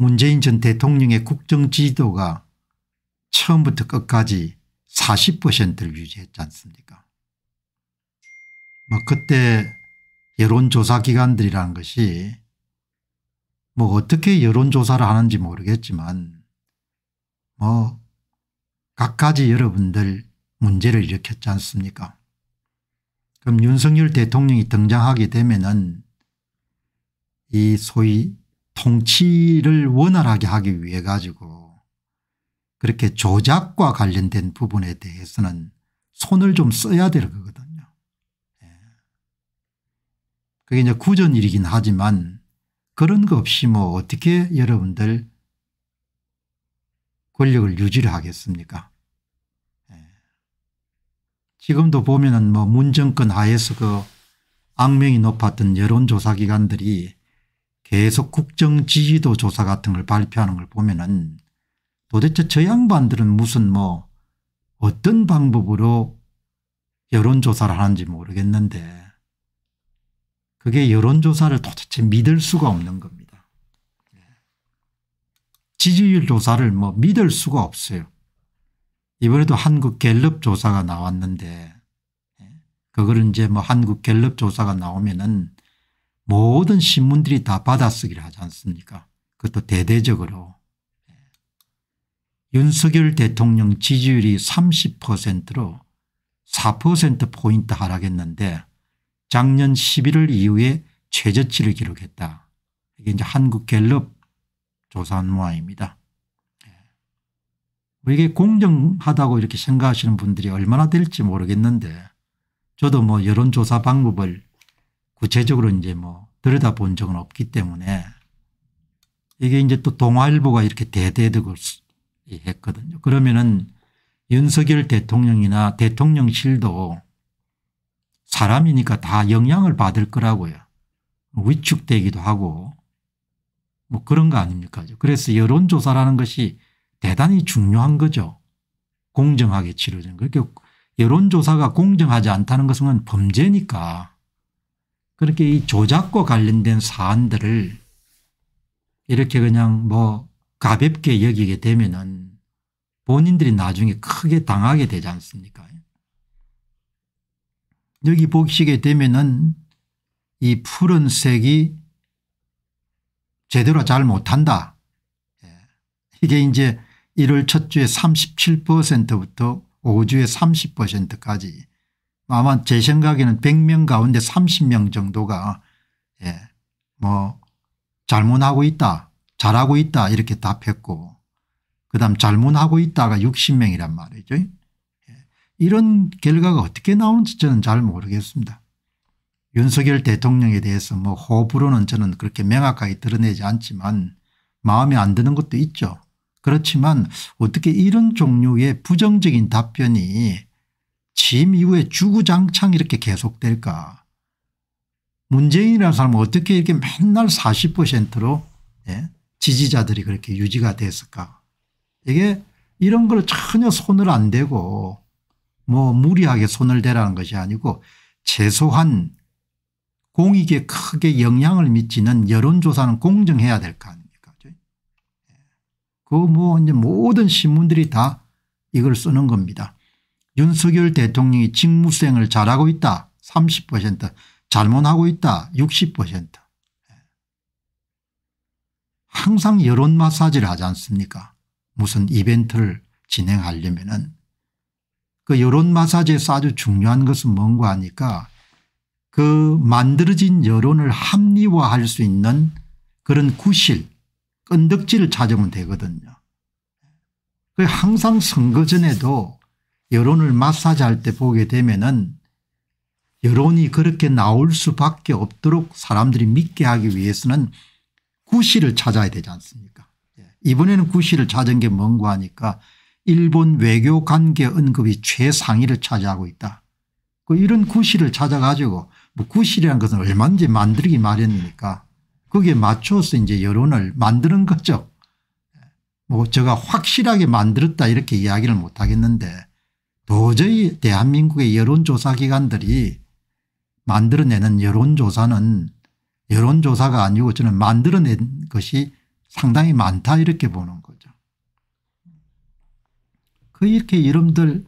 문재인 전 대통령의 국정지도가 처음부터 끝까지 40%를 유지했지 않습니까 뭐 그때 여론조사기관들이라는 것이 뭐 어떻게 여론조사를 하는지 모르겠지만 뭐 각가지 여러분들 문제를 일으켰지 않습니까 그럼 윤석열 대통령이 등장하게 되면 은이 소위 통치를 원활하게 하기 위해 가지고 그렇게 조작과 관련된 부분에 대해서는 손을 좀 써야 될 거거든요. 예. 그게 이제 구전일이긴 하지만 그런 거 없이 뭐 어떻게 여러분들 권력을 유지를 하겠습니까? 예. 지금도 보면은 뭐 문정권 하에서 그 악명이 높았던 여론조사기관들이 계속 국정 지지도 조사 같은 걸 발표하는 걸 보면은 도대체 저 양반들은 무슨 뭐 어떤 방법으로 여론조사를 하는지 모르겠는데 그게 여론조사를 도대체 믿을 수가 없는 겁니다. 예. 지지율 조사를 뭐 믿을 수가 없어요. 이번에도 한국 갤럽 조사가 나왔는데 예. 그거를 이제 뭐 한국 갤럽 조사가 나오면은 모든 신문들이 다 받아쓰기를 하지 않습니까 그것도 대대적으로. 예. 윤석열 대통령 지지율이 30%로 4%포인트 하락했는데 작년 11월 이후에 최저치를 기록했다. 이게 이제 한국갤럽 조사한 모아입니다. 예. 뭐 이게 공정하다고 이렇게 생각하시는 분들이 얼마나 될지 모르겠는데 저도 뭐 여론조사 방법을 구체적으로 이제 뭐 들여다본 적은 없기 때문에 이게 이제 또 동아일보가 이렇게 대대적으로 했거든요. 그러면은 윤석열 대통령이나 대통령실도 사람이니까 다 영향을 받을 거라고요. 위축되기도 하고 뭐 그런 거 아닙니까? 그래서 여론조사라는 것이 대단히 중요한 거죠. 공정하게 치러진 거. 그러니까 여론조사가 공정하지 않다는 것은 범죄니까 그렇게 이 조작과 관련된 사안들을 이렇게 그냥 뭐 가볍게 여기게 되면은 본인들이 나중에 크게 당하게 되지 않습니까? 여기 보시게 되면은 이 푸른색이 제대로 잘 못한다. 예. 이게 이제 1월 첫 주에 37%부터 5주에 30%까지 아마 제 생각에는 100명 가운데 30명 정도가 예, 뭐 잘못하고 있다 잘하고 있다 이렇게 답했고 그다음 잘못하고 있다가 60명이란 말이죠. 예, 이런 결과가 어떻게 나오는지 저는 잘 모르겠습니다. 윤석열 대통령에 대해서 뭐 호불호는 저는 그렇게 명확하게 드러내지 않지만 마음에 안 드는 것도 있죠. 그렇지만 어떻게 이런 종류의 부정적인 답변이 취임 이후에 주구장창 이렇게 계속될까 문재인이라는 사람은 어떻게 이렇게 맨날 40%로 예? 지지자들이 그렇게 유지가 됐을까 이게 이런 걸 전혀 손을 안 대고 뭐 무리하게 손을 대라는 것이 아니고 최소한 공익에 크게 영향을 미치는 여론조사는 공정해야 될 거 아닙니까 예. 그뭐 이제 모든 신문들이 다 이걸 쓰는 겁니다. 윤석열 대통령이 직무수행을 잘하고 있다 30% 잘못하고 있다 60% 항상 여론 마사지를 하지 않습니까 무슨 이벤트를 진행하려면 은그 여론 마사지에서 아주 중요한 것은 뭔가 하니까 그 만들어진 여론을 합리화할 수 있는 그런 구실 끈덕지를 찾으면 되거든요. 그 항상 선거 전에도 여론을 마사지할 때 보게 되면은 여론이 그렇게 나올 수밖에 없도록 사람들이 믿게 하기 위해서는 구실을 찾아야 되지 않습니까 예. 이번에는 구실을 찾은 게 뭔고 하니까 일본 외교 관계 언급이 최상위를 차지하고 있다. 그 이런 구실을 찾아가지고 뭐 구시라는 것은 얼마든지 만들기 마련이니까 거기에 맞춰서 이제 여론을 만드는 거죠. 예. 뭐 제가 확실하게 만들었다 이렇게 이야기를 못하겠는데 도저히 대한민국의 여론조사기관들이 만들어내는 여론조사는 여론조사가 아니고 저는 만들어낸 것이 상당히 많다 이렇게 보는 거죠. 그 이렇게 이름들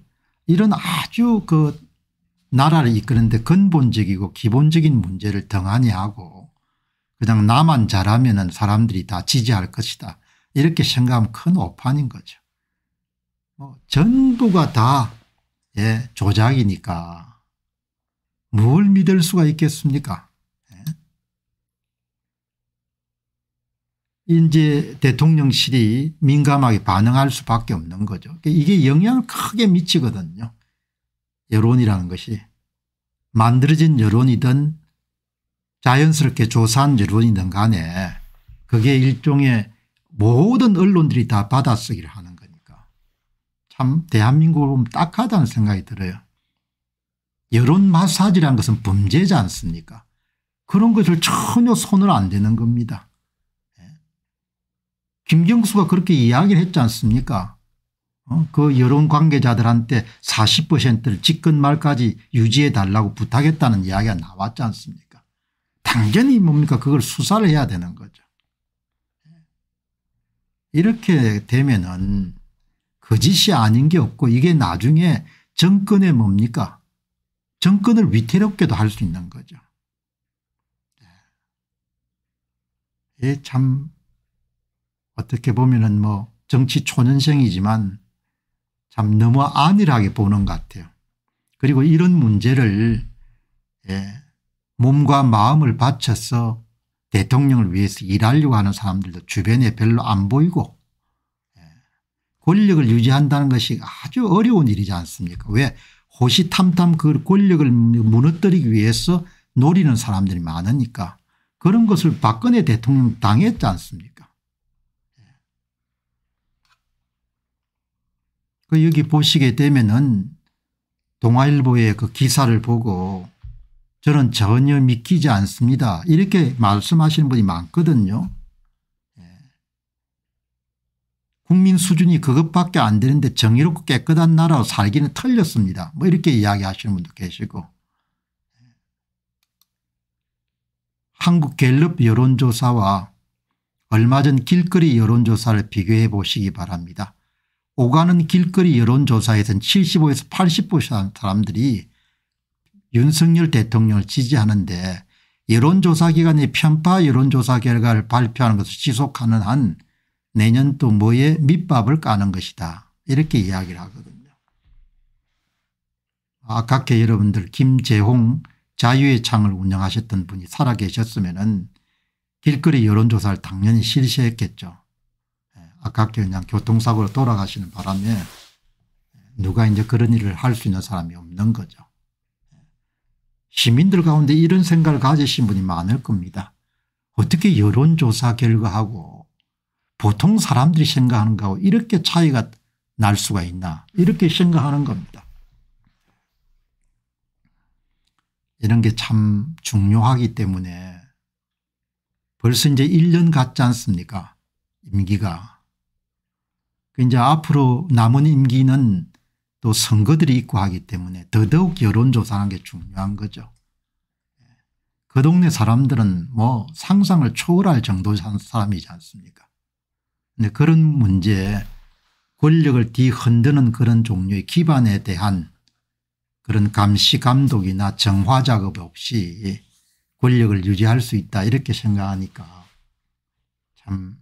이런 아주 그 나라를 이끄는데 근본적이고 기본적인 문제를 등한히하고 그냥 나만 잘하면 은 사람들이 다 지지할 것이다 이렇게 생각하면 큰 오판인 거죠. 뭐 전부가 다 예, 조작이니까 뭘 믿을 수가 있겠습니까? 예? 이제 대통령실이 민감하게 반응할 수밖에 없는 거죠. 이게 영향을 크게 미치거든요. 여론이라는 것이 만들어진 여론이든 자연스럽게 조사한 여론이든 간에 그게 일종의 모든 언론들이 다 받아쓰기를 하는 참 대한민국으로 딱하다는 생각이 들어요. 여론 마사지라는 것은 범죄지 않습니까 그런 것을 전혀 손을 안 대는 겁니다. 예. 김경수가 그렇게 이야기를 했지 않습니까 어? 그 여론 관계자들한테 40%를 직권 말까지 유지해 달라고 부탁했다는 이야기가 나왔지 않습니까 당연히 뭡니까 그걸 수사를 해야 되는 거죠. 예. 이렇게 되면은 거짓이 아닌 게 없고 이게 나중에 정권의 뭡니까 정권을 위태롭게도 할 수 있는 거죠. 예. 예, 참 어떻게 보면은 뭐 정치 초년생이지만 참 너무 안일하게 보는 것 같아요. 그리고 이런 문제를 예, 몸과 마음을 바쳐서 대통령을 위해서 일하려고 하는 사람들도 주변에 별로 안 보이고 권력을 유지한다는 것이 아주 어려운 일이지 않습니까 왜 호시탐탐 그 권력을 무너뜨리기 위해서 노리는 사람들이 많으니까 그런 것을 박근혜 대통령 당했지 않습니까 그 여기 보시게 되면은 동아일보의 그 기사를 보고 저는 전혀 믿기지 않습니다 이렇게 말씀하시는 분이 많거든요 국민 수준이 그것밖에 안 되는데 정의롭고 깨끗한 나라로 살기는 틀렸습니다. 뭐 이렇게 이야기하시는 분도 계시고 한국 갤럽 여론조사와 얼마 전 길거리 여론조사를 비교해 보시기 바랍니다. 오가는 길거리 여론조사에서는 75에서 80% 사람들이 윤석열 대통령을 지지하는데 여론조사기관이 편파 여론조사 결과를 발표하는 것을 지속하는 한 내년 또 뭐에 밑밥을 까는 것이다 이렇게 이야기를 하거든요. 아깝게 여러분들 김재홍 자유의 창을 운영하셨던 분이 살아계셨으면 길거리 여론조사를 당연히 실시했겠죠. 예, 아깝게 그냥 교통사고로 돌아가시는 바람에 누가 이제 그런 일을 할 수 있는 사람이 없는 거죠. 예, 시민들 가운데 이런 생각을 가지신 분이 많을 겁니다. 어떻게 여론조사 결과하고 보통 사람들이 생각하는 거하고 이렇게 차이가 날 수가 있나 이렇게 생각하는 겁니다. 이런 게 참 중요하기 때문에 벌써 이제 1년 갔지 않습니까 임기가. 그 이제 앞으로 남은 임기는 또 선거들이 있고 하기 때문에 더더욱 여론조사하는 게 중요한 거죠. 그 동네 사람들은 뭐 상상을 초월할 정도의 사람이지 않습니까 근 네, 그런 문제 권력을 뒤흔드는 그런 종류의 기반에 대한 그런 감시 감독이나 정화 작업 없이 권력을 유지할 수 있다 이렇게 생각하니까 참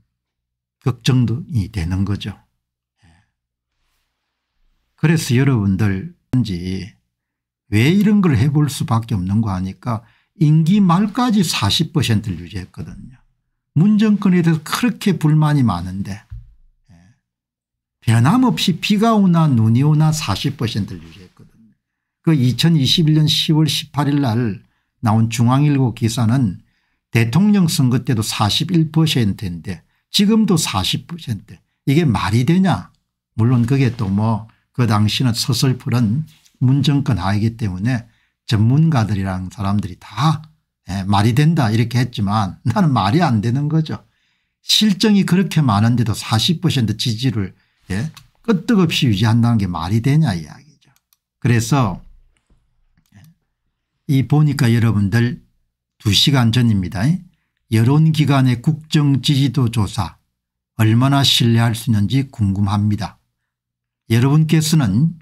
걱정이 되는 거죠. 예. 그래서 여러분들 왜 이런 걸 해볼 수밖에 없는 거 하니까 임기 말까지 40%를 유지했거든요. 문정권에 대해서 그렇게 불만이 많은데 예. 변함없이 비가 오나 눈이 오나 40%를 유지했거든요. 그 2021년 10월 18일 날 나온 중앙일보 기사는 대통령 선거 때도 41%인데 지금도 40% 이게 말이 되냐 물론 그게 또 뭐 그 당시는 서슬프런 문정권 하이기 때문에 전문가들이랑 사람들이 다 예, 말이 된다 이렇게 했지만 나는 말이 안 되는 거죠. 실정이 그렇게 많은데도 40% 지지를 예? 끄떡없이 유지한다는 게 말이 되냐 이야기죠. 그래서 예, 이 보니까 여러분들 2시간 전입니다. 여론기관의 국정지지도 조사 얼마나 신뢰할 수 있는지 궁금합니다. 여러분께서는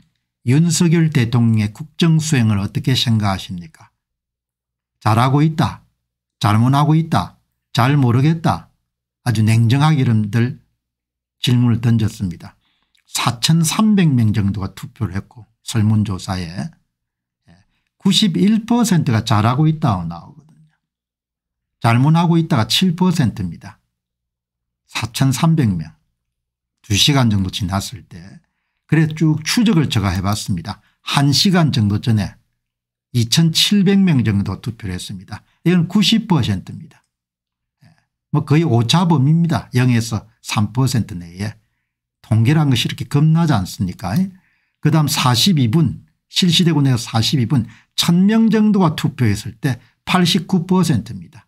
윤석열 대통령의 국정수행을 어떻게 생각하십니까 잘하고 있다. 잘못하고 있다. 잘 모르겠다. 아주 냉정하게 이름들 질문을 던졌습니다. 4,300명 정도가 투표를 했고 설문조사에 91%가 예, 잘하고 있다고 나오거든요. 잘못하고 있다가 7%입니다. 4,300명. 2시간 정도 지났을 때 그래 쭉 추적을 제가 해봤습니다. 1시간 정도 전에 2,700명 정도 투표를 했습니다. 이건 90%입니다. 예. 뭐 거의 오차범위입니다. 0에서 3% 내에. 통계란 것이 이렇게 겁나지 않습니까? 예? 그 다음 42분 실시되고 내서 42분 1000명 정도가 투표했을 때 89%입니다.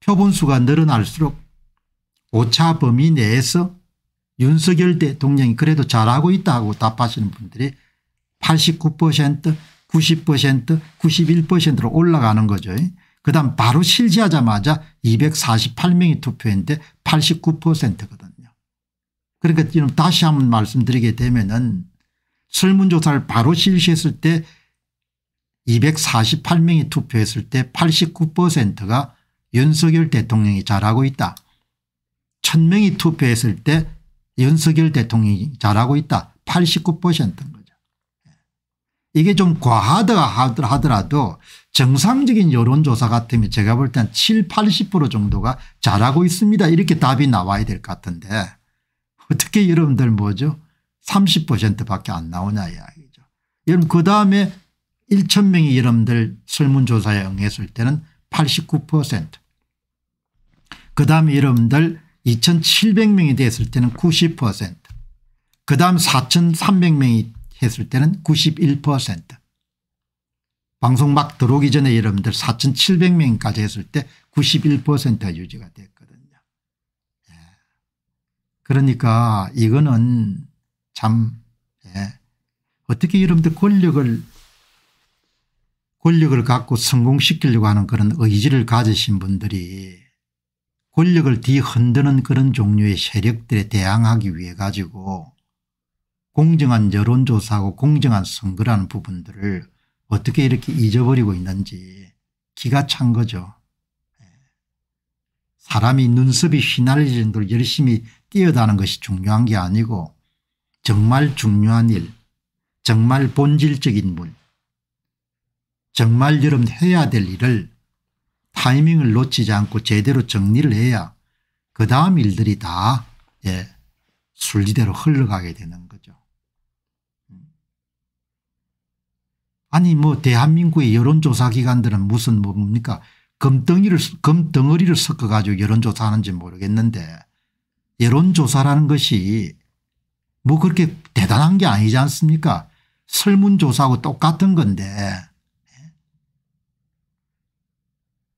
표본수가 늘어날수록 오차범위 내에서 윤석열 대통령이 그래도 잘하고 있다고 답하시는 분들이 89% 90% 91%로 올라가는 거죠. 그 다음 바로 실시하자마자 248명이 투표했는데 89%거든요. 그러니까 지금 다시 한번 말씀드리게 되면 은 설문조사를 바로 실시했을 때 248명이 투표했을 때 89%가 윤석열 대통령이 잘하고 있다. 1000명이 투표했을 때 윤석열 대통령이 잘하고 있다. 8 9입 이게 좀 과하다 하더라도 정상적인 여론조사 같으면 제가 볼 땐 7, 80% 정도가 잘하고 있습니다. 이렇게 답이 나와야 될 것 같은데 어떻게 여러분들 뭐죠? 30% 밖에 안 나오냐 이야기죠. 여러분 그 다음에 1천 명이 여러분들 설문조사에 응했을 때는 89%그 다음에 여러분들 2700명이 됐을 때는 90%그 다음 4300명이 했을 때는 91% 방송 막 들어오기 전에 여러분들 4,700명까지 했을 때 91%가 유지가 됐거든요. 예. 그러니까 이거는 참 예. 어떻게 여러분들 권력을 권력을 갖고 성공시키려고 하는 그런 의지를 가지신 분들이 권력을 뒤흔드는 그런 종류의 세력들에 대항하기 위해 가지고 공정한 여론조사하고 공정한 선거라는 부분들을 어떻게 이렇게 잊어버리고 있는지 기가 찬 거죠. 예. 사람이 눈썹이 휘날릴 정도로 열심히 뛰어다는 것이 중요한 게 아니고 정말 중요한 일 정말 본질적인 물 정말 여러분 해야 될 일을 타이밍을 놓치지 않고 제대로 정리를 해야 그 다음 일들이 다 예, 순리대로 흘러가게 되는 거죠. 아니 뭐 대한민국의 여론조사기관들은 무슨 뭡니까 금덩이를 금덩어리를 섞어 가지고 여론조사하는지 모르겠는데 여론조사라는 것이 뭐 그렇게 대단한 게 아니지 않습니까 설문조사하고 똑같은 건데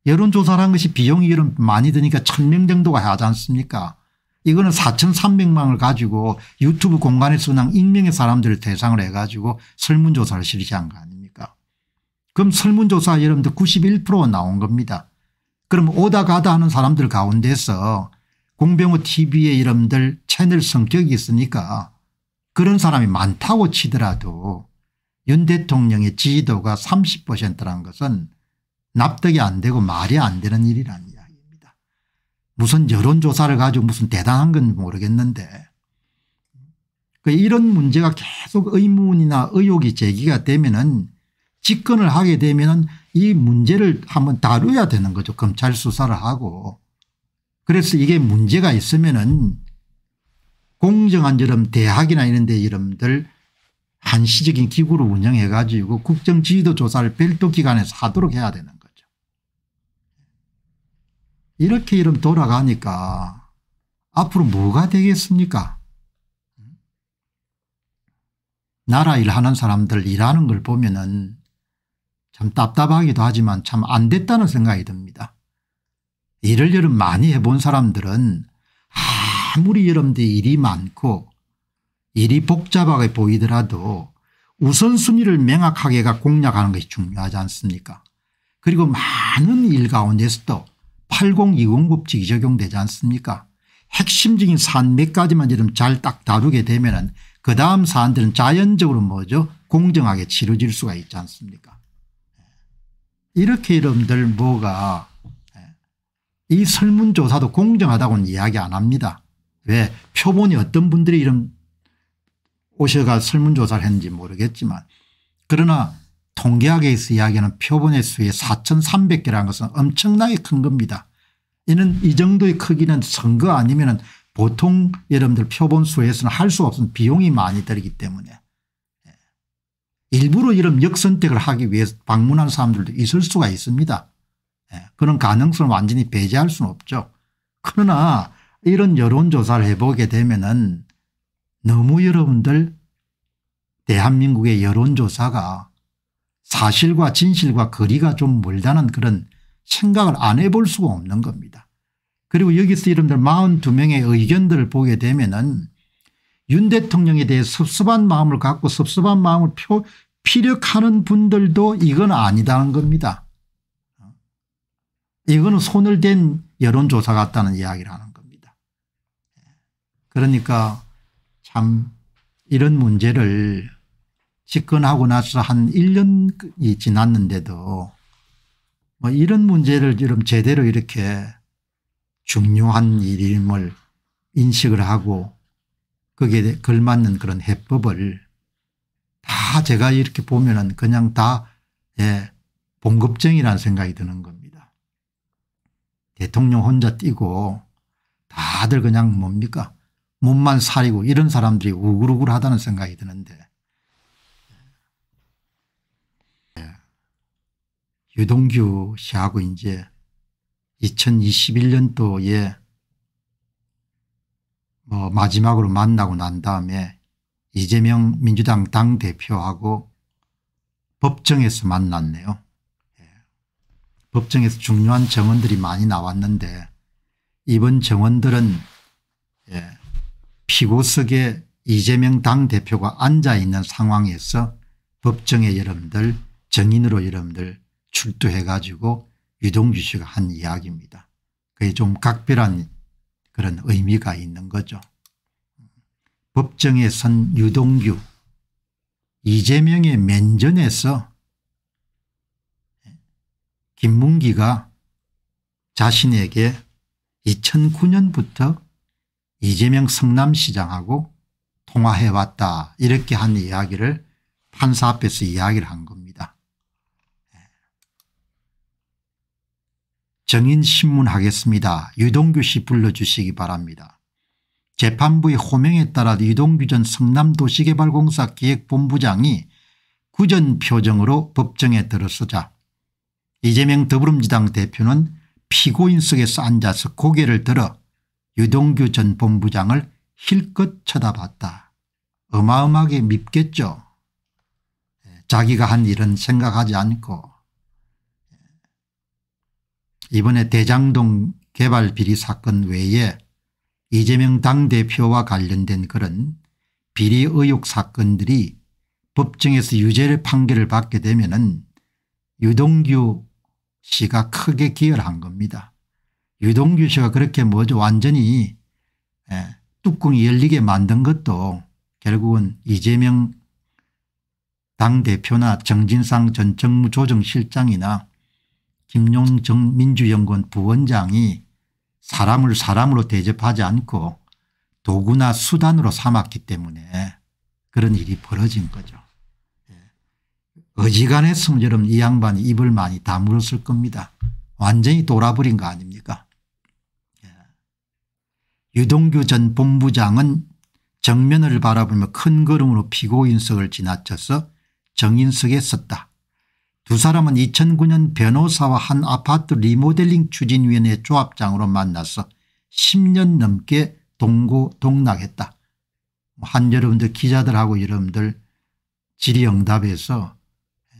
여론조사라는 것이 비용이 이런 많이 드니까 천명 정도가 하지 않습니까 이거는 4,300만을 가지고 유튜브 공간에서 그냥 익명의 사람들을 대상으로 해가지고 설문조사를 실시한 거 아닙니까 그럼 설문조사 여러분들 91% 나온 겁니다. 그럼 오다 가다 하는 사람들 가운데서 공병호 tv의 여러분들 채널 성격이 있으니까 그런 사람이 많다고 치더라도 윤 대통령의 지지도가 30%라는 것은 납득이 안 되고 말이 안 되는 일이라는 이야기입니다. 무슨 여론조사를 가지고 무슨 대단한 건 모르겠는데 그 이런 문제가 계속 의문이나 의혹이 제기가 되면 은 집권을 하게 되면 이 문제를 한번 다뤄야 되는 거죠. 검찰 수사를 하고. 그래서 이게 문제가 있으면은 공정한 저런 대학이나 이런 데 이름들 한시적인 기구로 운영해 가지고 국정지휘도 조사를 별도 기관에서 하도록 해야 되는 거죠. 이렇게 이름 돌아가니까 앞으로 뭐가 되겠습니까 나라 일하는 사람들 일하는 걸 보면은 참 답답하기도 하지만 참 안 됐다는 생각이 듭니다. 일을 여름 많이 해본 사람들은 아무리 여러분들 일이 많고 일이 복잡하게 보이더라도 우선순위를 명확하게 공략하는 것이 중요하지 않습니까 그리고 많은 일 가운데서도 8020 법칙이 적용되지 않습니까 핵심적인 사안 몇 가지만 이름 잘딱 다루게 되면 은그 다음 사안들은 자연적으로 뭐죠 공정하게 치러질 수가 있지 않습니까 이렇게 여러분들 뭐가 예. 이 설문조사도 공정하다고는 이야기 안 합니다. 왜 표본이 어떤 분들이 이런 오셔가 설문조사를 했는지 모르겠지만 그러나 통계학에서 이야기하는 표본의 수의 4,300개라는 것은 엄청나게 큰 겁니다. 이는 이 정도의 크기는 선거 아니면 보통 여러분들 표본 수에서는 할 수 없는 비용이 많이 들기 때문에 일부러 이런 역선택을 하기 위해서 방문한 사람들도 있을 수가 있습니다. 예, 그런 가능성을 완전히 배제할 수는 없죠. 그러나 이런 여론조사를 해보게 되면은 너무 여러분들 대한민국의 여론조사가 사실과 진실과 거리가 좀 멀다는 그런 생각을 안 해볼 수가 없는 겁니다. 그리고 여기서 여러분들 42명의 의견들을 보게 되면은 윤 대통령에 대해 섭섭한 마음을 갖고 섭섭한 마음을 표, 피력하는 분들도 이건 아니다는 겁니다. 이거는 손을 댄 여론조사 같다는 이야기라는 겁니다. 그러니까 참 이런 문제를 집권하고 나서 한 1년이 지났는데도 뭐 이런 문제를 지금 제대로 이렇게 중요한 일임을 인식을 하고 거기에 걸맞는 그런 해법을 다 제가 이렇게 보면은 그냥 다 예, 봉급쟁이라는 생각이 드는 겁니다. 대통령 혼자 뛰고 다들 그냥 뭡니까 몸만 사리고 이런 사람들이 우글우글하다는 생각이 드는데 예. 유동규 씨하고 이제 2021년도에 어 마지막으로 만나고 난 다음에 이재명 민주당 당대표하고 법정에서 만났네요. 예. 법정에서 중요한 정원들이 많이 나왔는데 이번 정원들은 예. 피고석에 이재명 당대표가 앉아있는 상황에서 법정에 여러분들 정인으로 여러분들 출두해 가지고 유동규 씨가 한 이야기입니다. 그게 좀 각별한 그런 의미가 있는 거죠. 법정에선 유동규 이재명의 면전에서 김문기가 자신에게 2009년부터 이재명 성남시장하고 통화해왔다 이렇게 한 이야기를 판사 앞에서 이야기를 한 겁니다. 정인신문하겠습니다. 유동규 씨 불러주시기 바랍니다. 재판부의 호명에 따라 유동규 전 성남도시개발공사 기획본부장이 구전 표정으로 법정에 들어서자 이재명 더불어민주당 대표는 피고인석에서 앉아서 고개를 들어 유동규 전 본부장을 힐끗 쳐다봤다. 어마어마하게 밉겠죠. 예, 자기가 한 일은 생각하지 않고 이번에 대장동 개발 비리 사건 외에 이재명 당대표와 관련된 그런 비리 의혹 사건들이 법정에서 유죄를 판결을 받게 되면 은 유동규 씨가 크게 기여를 한 겁니다. 유동규 씨가 그렇게 뭐죠 완전히 예, 뚜껑이 열리게 만든 것도 결국은 이재명 당대표나 정진상 전 정무조정실장이나 김용정 민주연구원 부원장이 사람을 사람으로 대접하지 않고 도구나 수단으로 삼았기 때문에 그런 일이 벌어진 거죠. 예. 어지간했으면 여러분 이 양반이 입을 많이 다물었을 겁니다. 완전히 돌아버린 거 아닙니까? 예. 유동규 전 본부장은 정면을 바라보며 큰 걸음으로 피고인석을 지나쳐서 정인석에 섰다. 두 사람은 2009년 변호사와 한 아파트 리모델링 추진위원회 조합장으로 만나서 10년 넘게 동고동락했다. 뭐 한 여러분들 기자들하고 여러분들 질의응답에서 예,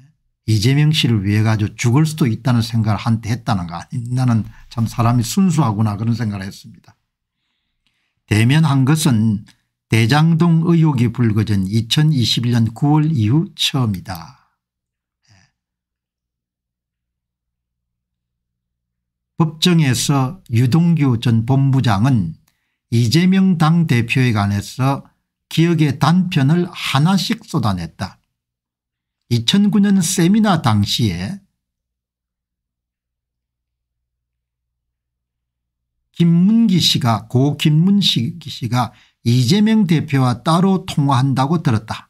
이재명 씨를 위해 가지고 죽을 수도 있다는 생각을 한테 했다는 거 아니 나는 참 사람이 순수하구나 그런 생각을 했습니다. 대면한 것은 대장동 의혹이 불거진 2021년 9월 이후 처음이다. 법정에서 유동규 전 본부장은 이재명 당대표에 관해서 기억의 단편을 하나씩 쏟아냈다. 2009년 세미나 당시에 김문기 씨가 고김문식 씨가 이재명 대표와 따로 통화한다고 들었다.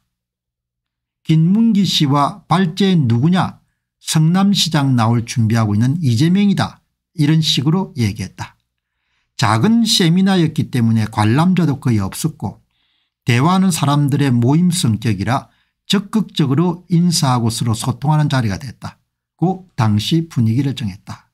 김문기 씨와 발제 누구냐 성남시장 나올 준비하고 있는 이재명이다. 이런 식으로 얘기했다. 작은 세미나였기 때문에 관람자도 거의 없었고 대화하는 사람들의 모임 성격이라 적극적으로 인사하고 서로 소통하는 자리가 됐다고 당시 분위기를 정했다.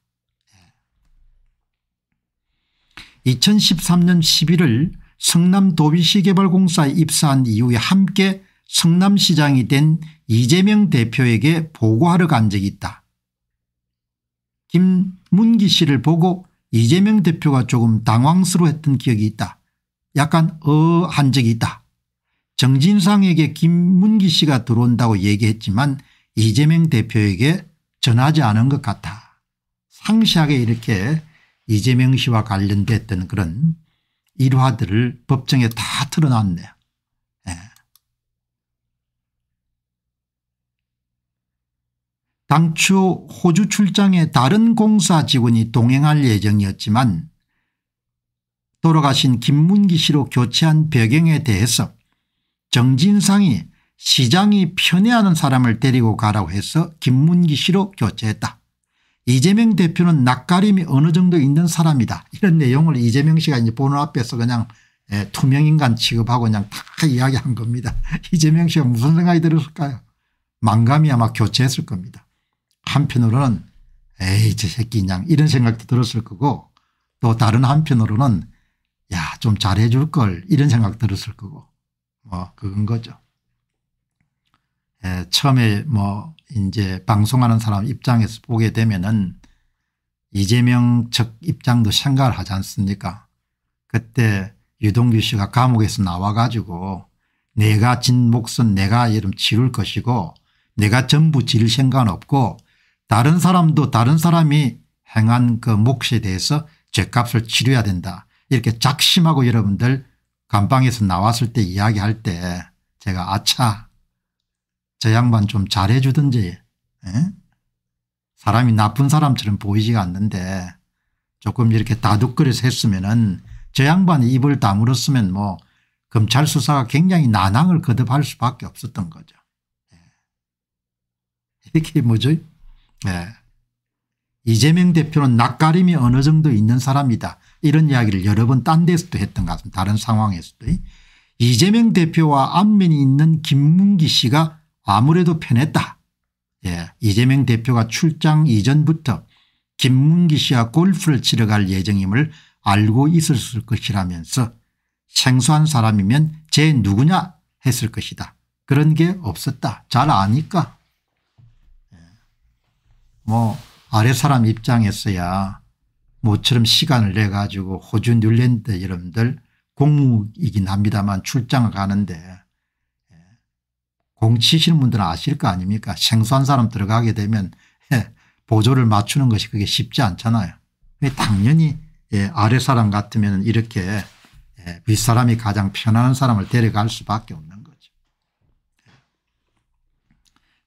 2013년 예. 11월 성남 도비시개발공사에 입사한 이후에 함께 성남시장이 된 이재명 대표에게 보고하러 간 적이 있다. 김 문기 씨를 보고 이재명 대표가 조금 당황스러웠던 기억이 있다. 약간 어한 적이 있다. 정진상에게 김문기 씨가 들어온다고 얘기했지만 이재명 대표에게 전하지 않은 것 같아. 상시하게 이렇게 이재명 씨와 관련됐던 그런 일화들을 법정에 다 틀어놨네요. 당초 호주 출장에 다른 공사 직원이 동행할 예정이었지만 돌아가신 김문기 씨로 교체한 배경에 대해서 정진상이 시장이 편애하는 사람을 데리고 가라고 해서 김문기 씨로 교체했다. 이재명 대표는 낯가림이 어느 정도 있는 사람이다. 이런 내용을 이재명 씨가 이제 보는 앞에서 그냥 예, 투명인간 취급하고 그냥 탁 이야기한 겁니다. 이재명 씨가 무슨 생각이 들었을까요? 만감이 아마 교체했을 겁니다. 한편으로는 에이 저 새끼 냥 이런 생각도 들었을 거고 또 다른 한편으로는 야좀 잘해 줄 걸 이런 생각 들었을 거고 뭐 그건 거죠. 예, 처음에 뭐 이제 방송하는 사람 입장에서 보게 되면은 이재명 측 입장도 생각을 하지 않습니까 그때 유동규 씨가 감옥에서 나와 가지고 내가 진 목선 내가 이름 지울 것이고 내가 전부 지를 생각은 없고 다른 사람도 다른 사람이 행한 그 몫에 대해서 죄값을 치료해야 된다. 이렇게 작심하고 여러분들 감방에서 나왔을 때 이야기할 때 제가 아차 저 양반 좀 잘해 주든지 예? 사람이 나쁜 사람처럼 보이지가 않는데 조금 이렇게 다독거려서 했으면은 저양반 입을 다물었으면 뭐 검찰 수사가 굉장히 난항을 거듭할 수밖에 없었던 거죠. 예. 이렇게 뭐죠? 예. 이재명 대표는 낯가림이 어느 정도 있는 사람이다. 이런 이야기를 여러 번 딴 데서도 했던 것 같습니다. 다른 상황에서도. 이재명 대표와 안면이 있는 김문기 씨가 아무래도 편했다. 예. 이재명 대표가 출장 이전부터 김문기 씨와 골프를 치러 갈 예정임을 알고 있었을 것이라면서 생소한 사람이면 쟤 누구냐 했을 것이다. 그런 게 없었다. 잘 아니까 뭐 아래 사람 입장에서야 모처럼 시간을 내 가지고 호주 뉴랜드 여러분들 공무이긴 합니다만 출장을 가는데 예, 공치시는 분들은 아실 거 아닙니까 생소한 사람 들어가게 되면 예, 보조를 맞추는 것이 그게 쉽지 않잖아요. 당연히 예, 아래 사람 같으면 이렇게 윗사람이 가장 편안한 사람을 데려갈 수밖에 없는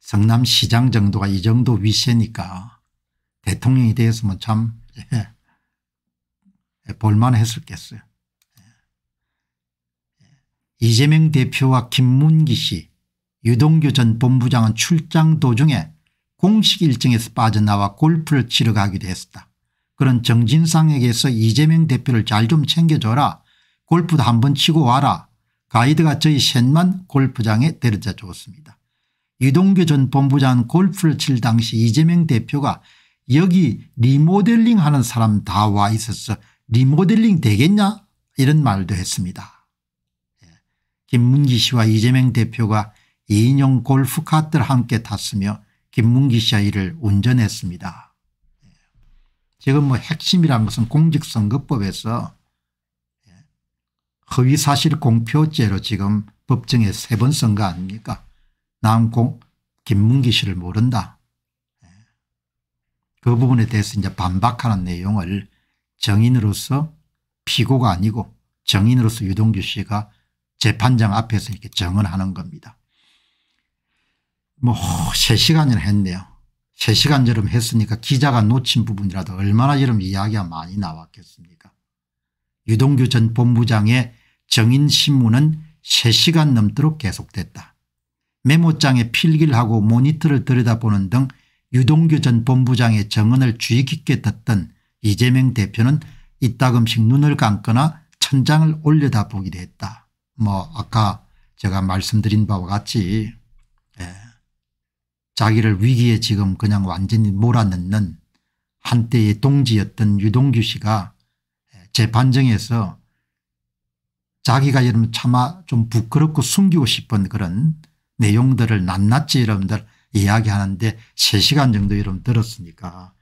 성남시장 정도가 이 정도 위세니까 대통령이 되었으면 참 예, 예 볼만했었겠어요. 예. 이재명 대표와 김문기 씨 유동규 전 본부장은 출장 도중에 공식 일정에서 빠져나와 골프를 치러 가기도 했었다. 그런 정진상에게서 이재명 대표를 잘 좀 챙겨줘라 골프도 한번 치고 와라 가이드가 저희 셋만 골프장에 데려다 줬습니다. 이동규 전 본부장 골프를 칠 당시 이재명 대표가 여기 리모델링 하는 사람 다 와 있어서 리모델링 되겠냐 이런 말도 했습니다. 예. 김문기 씨와 이재명 대표가 2인용 골프카트를 함께 탔으며 김문기 씨와 이를 운전했습니다. 예. 지금 뭐 핵심이란 것은 공직선거법에서 예. 허위사실 공표죄로 지금 법정에 세 번 선거 아닙니까 남고 김문기 씨를 모른다. 예. 그 부분에 대해서 이제 반박하는 내용을 정인으로서 피고가 아니고 정인으로서 유동규 씨가 재판장 앞에서 이렇게 정언하는 겁니다. 뭐 3시간이나 했네요. 3시간처럼 했으니까 기자가 놓친 부분이라도 얼마나 이런 이야기가 많이 나왔겠습니까. 유동규 전 본부장의 정인신문은 3시간 넘도록 계속됐다. 메모장에 필기를 하고 모니터를 들여다보는 등 유동규 전 본부장의 정언을 주의 깊게 듣던 이재명 대표는 이따금씩 눈을 감거나 천장을 올려다보기도 했다. 뭐 아까 제가 말씀드린 바와 같이 예. 자기를 위기에 지금 그냥 완전히 몰아넣는 한때의 동지였던 유동규 씨가 예, 재판정에서 자기가 여러분 차마 좀 부끄럽고 숨기고 싶은 그런 내용들을 낱낱이 여러분들 이야기하는데 3시간 정도 여러분 들었으니까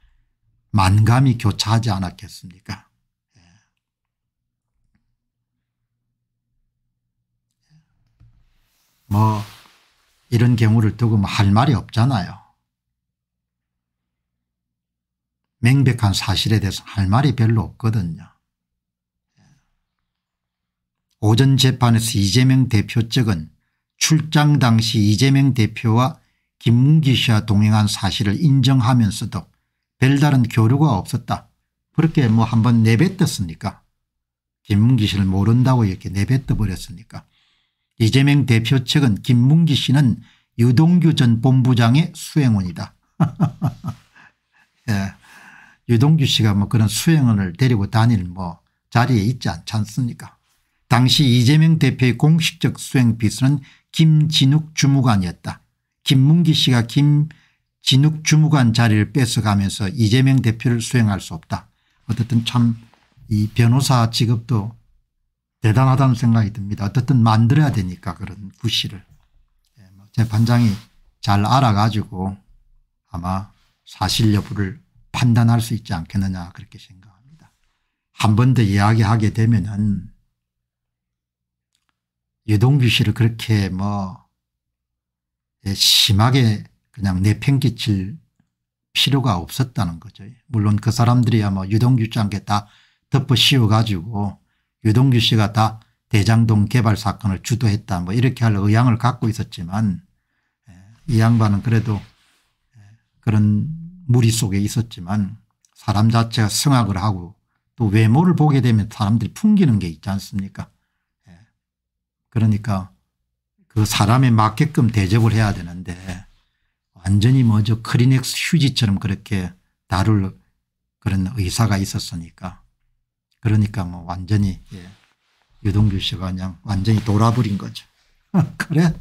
만감이 교차하지 않았겠습니까 예. 뭐 이런 경우를 두고 뭐 할 말이 없잖아요. 명백한 사실에 대해서 할 말이 별로 없거든요. 예. 오전 재판에서 이재명 대표 측은 출장 당시 이재명 대표와 김문기 씨와 동행한 사실을 인정하면서도 별다른 교류가 없었다. 그렇게 뭐 한번 내뱉었습니까 김문기 씨를 모른다고 이렇게 내뱉어 버렸습니까 이재명 대표 측은 김문기 씨는 유동규 전 본부장의 수행원이다. 예. 유동규 씨가 뭐 그런 수행원을 데리고 다닐 뭐 자리에 있지 않지 않습니까 당시 이재명 대표의 공식적 수행 비서는 김진욱 주무관이었다. 김문기 씨가 김진욱 주무관 자리를 뺏어가면서 이재명 대표를 수행할 수 없다. 어쨌든 참 이 변호사 직업도 대단하다는 생각이 듭니다. 어쨌든 만들어야 되니까 그런 구실을 예, 뭐 재판장이 잘 알아가지고 아마 사실 여부를 판단할 수 있지 않겠느냐 그렇게 생각합니다. 한 번 더 이야기하게 되면 은 유동규 씨를 그렇게 뭐 예, 심하게 그냥 내팽개칠 필요가 없었다는 거죠. 물론 그 사람들이야 뭐 유동규 씨한테 다 덮어 씌워가지고 유동규 씨가 다 대장동 개발 사건을 주도했다 뭐 이렇게 할 의향을 갖고 있었지만 예, 이 양반은 그래도 예, 그런 무리 속에 있었지만 사람 자체가 성악을 하고 또 외모를 보게 되면 사람들이 풍기는 게 있지 않습니까 그러니까 그 사람에 맞게끔 대접을 해야 되는데 완전히 뭐 저 크리넥스 휴지처럼 그렇게 다룰 그런 의사가 있었으니까 그러니까 뭐 완전히 예. 유동규 씨가 그냥 완전히 돌아버린 거죠. 그래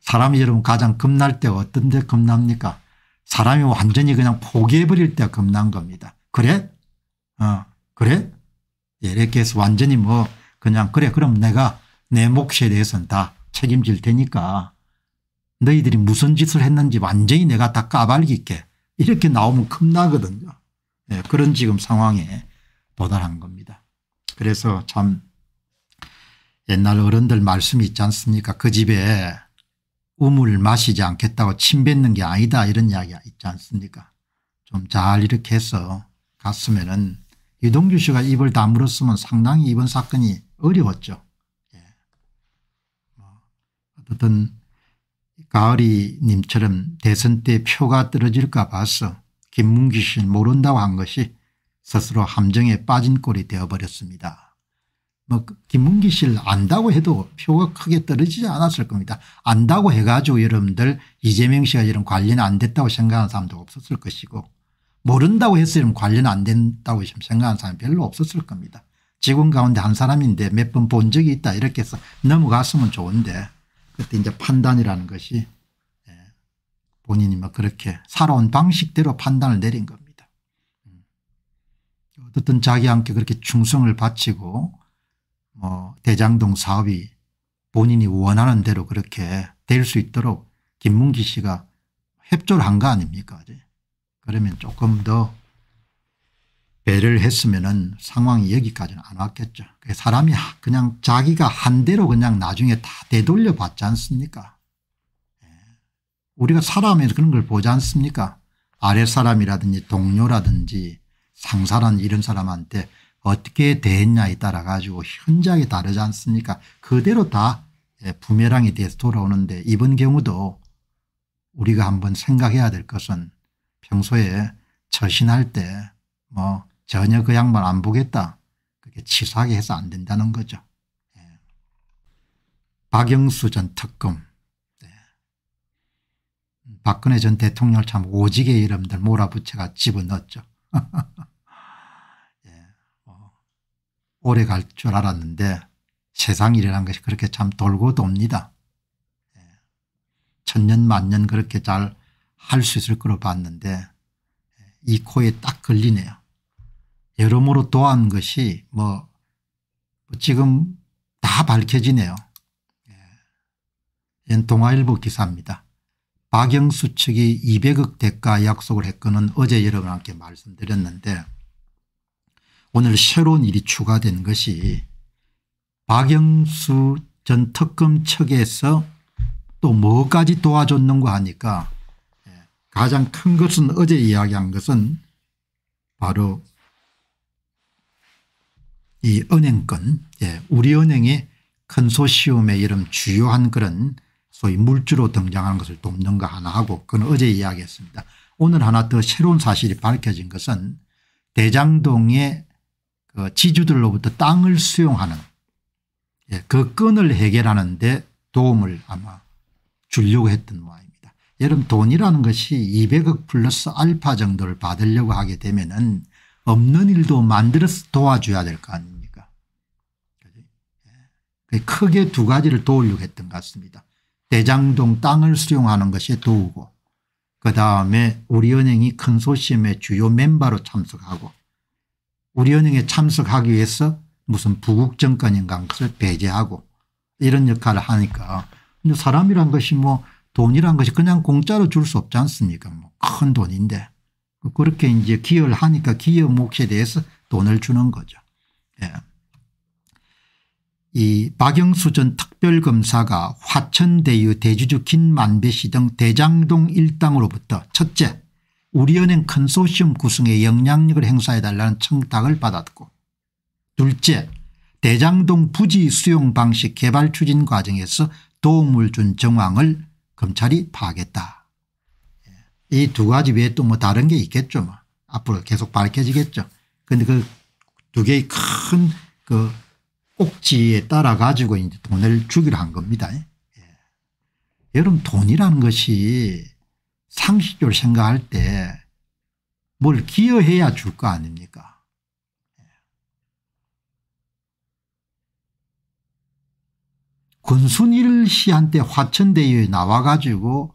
사람이 여러분 가장 겁날 때 어떤데 겁납니까 사람이 완전히 그냥 포기해버릴 때 겁난 겁니다. 그래 어 그래 예, 이렇게 해서 완전히 뭐 그냥 그래 그럼 내가 내 몫에 대해서는 다 책임질 테니까 너희들이 무슨 짓을 했는지 완전히 내가 다 까발릴게 이렇게 나오면 겁나거든요. 네, 그런 지금 상황에 도달한 겁니다. 그래서 참 옛날 어른들 말씀이 있지 않습니까 그 집에 우물 마시지 않겠다고 침 뱉는 게 아니다 이런 이야기가 있지 않습니까 좀 잘 이렇게 해서 갔으면 은 유동규 씨가 입을 다물었으면 상당히 이번 사건이 어려웠죠. 어떤 가을이 님처럼 대선 때 표가 떨어질까 봐서 김문기 씨는 모른다고 한 것이 스스로 함정에 빠진 꼴이 되어버렸습니다. 뭐 그 김문기 씨를 안다고 해도 표가 크게 떨어지지 않았을 겁니다. 안다고 해가지고 여러분들 이재명 씨가 이런 관련 안 됐다고 생각하는 사람도 없었을 것이고 모른다고 해서 이런 관련 안 된다고 생각하는 사람 별로 없었을 겁니다. 직원 가운데 한 사람인데 몇 번 본 적이 있다 이렇게 해서 넘어갔으면 좋은데 그때 이제 판단이라는 것이 예, 본인이 막 뭐 그렇게 살아온 방식대로 판단을 내린 겁니다. 음. 어떻든 자기한테 그렇게 충성을 바치고 뭐 대장동 사업이 본인이 원하는 대로 그렇게 될 수 있도록 김문기 씨가 협조를 한 거 아닙니까? 그러면 조금 더 배를 했으면은 상황이 여기까지는 안 왔겠죠. 사람이 그냥 자기가 한 대로 그냥 나중에 다 되돌려 봤지 않습니까? 예. 우리가 사람에서 그런 걸 보지 않습니까? 아랫사람이라든지 동료라든지 상사라는 이런 사람한테 어떻게 대했냐에 따라 가지고 현저하 다르지 않습니까? 그대로 다 예, 부메랑이 돼서 돌아오는데 이번 경우도 우리가 한번 생각해야 될 것은 평소에 처신할 때뭐 전혀 그 양반 안 보겠다. 그게 치사하게 해서 안 된다는 거죠. 예. 박영수 전 특검. 예. 박근혜 전 대통령을 참 오지게 이름들 몰아붙여가 집어넣었죠. 예. 뭐 오래 갈 줄 알았는데 세상 이라는 것이 그렇게 참 돌고 돕니다. 예. 천년 만년 그렇게 잘 할 수 있을 거로 봤는데 이 코에 딱 걸리네요. 여러모로 도한 것이 뭐 지금 다 밝혀지네요. 예. 동아일보 기사입니다. 박영수 측이 200억 대가 약속을 했거는 어제 여러분께 말씀드렸는데 오늘 새로운 일이 추가된 것이 박영수 전 특검 측에서 또 뭐까지 도와줬는가 하니까 예, 가장 큰 것은 어제 이야기한 것은 바로 이 은행권 예, 우리은행이 컨소시움의 이름 주요한 그런 소위 물주로 등장하는 것을 돕는가 하나 하고 그건 어제 이야기했습니다. 오늘 하나 더 새로운 사실이 밝혀진 것은 대장동의 그 지주들로부터 땅을 수용하는 예, 그 끈을 해결하는데 도움을 아마 주려고 했던 모양입니다. 여러분 돈이라는 것이 200억 플러스 알파 정도를 받으려고 하게 되면은 없는 일도 만들어서 도와줘야 될 거 아닙니까? 예. 크게 두 가지를 도우려고 했던 것 같습니다. 대장동 땅을 수용하는 것에 도우고 그다음에 우리은행이 컨소시엄의 주요 멤버로 참석하고 우리은행에 참석하기 위해서 무슨 부국 정권인가 것을 배제하고 이런 역할을 하니까 근데 사람이란 것이 뭐 돈이란 것이 그냥 공짜로 줄 수 없지 않습니까 뭐큰 돈인데 그렇게 이제 기여를 하니까 기여 몫에 대해서 돈을 주는 거죠. 예. 이 박영수 전 특별검사가 화천대유 대주주 김만배 씨 등 대장동 일당으로부터 첫째 우리은행 컨소시엄 구성에 영향력을 행사해달라는 청탁을 받았고 둘째 대장동 부지 수용 방식 개발 추진 과정에서 도움을 준 정황을 검찰이 파악했다. 이두 가지 외에 또 뭐 다른 게 있겠죠. 뭐. 앞으로 계속 밝혀지겠죠. 그런데 그 두 개의 큰그 꼭지에 따라 가지고 이제 돈을 주기로 한 겁니다. 예. 여러분 돈이라는 것이 상식적으로 생각할 때 뭘 기여해야 줄 거 아닙니까? 예. 권순일 씨한테 화천대유에 나와가지고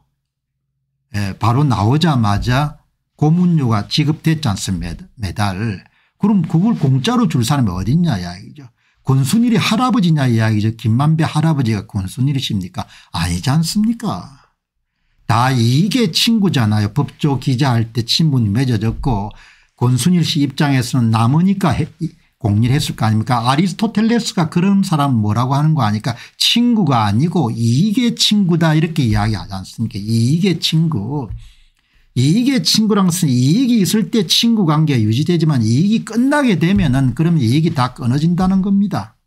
예, 바로 나오자마자 고문료가 지급됐지 않습니까 매달. 그럼 그걸 공짜로 줄 사람이 어딨냐 이야기죠. 권순일이 할아버지냐 이야기죠. 김만배 할아버지가 권순일이십니까 아니지 않습니까 다 이게 친구잖아요. 법조 기자할 때 친분이 맺어졌고 권순일 씨 입장에서는 남으니까 공리를 했을 거 아닙니까 아리스토텔레스가 그런 사람 뭐라고 하는 거 아니까 친구가 아니고 이익의 친구다 이렇게 이야기하지 않습니까 이익의 친구 이익의 친구랑 이익이 있을 때 친구 관계 가 유지되지만 이익이 끝나게 되면은 그럼 이익이 다 끊어진다는 겁니다.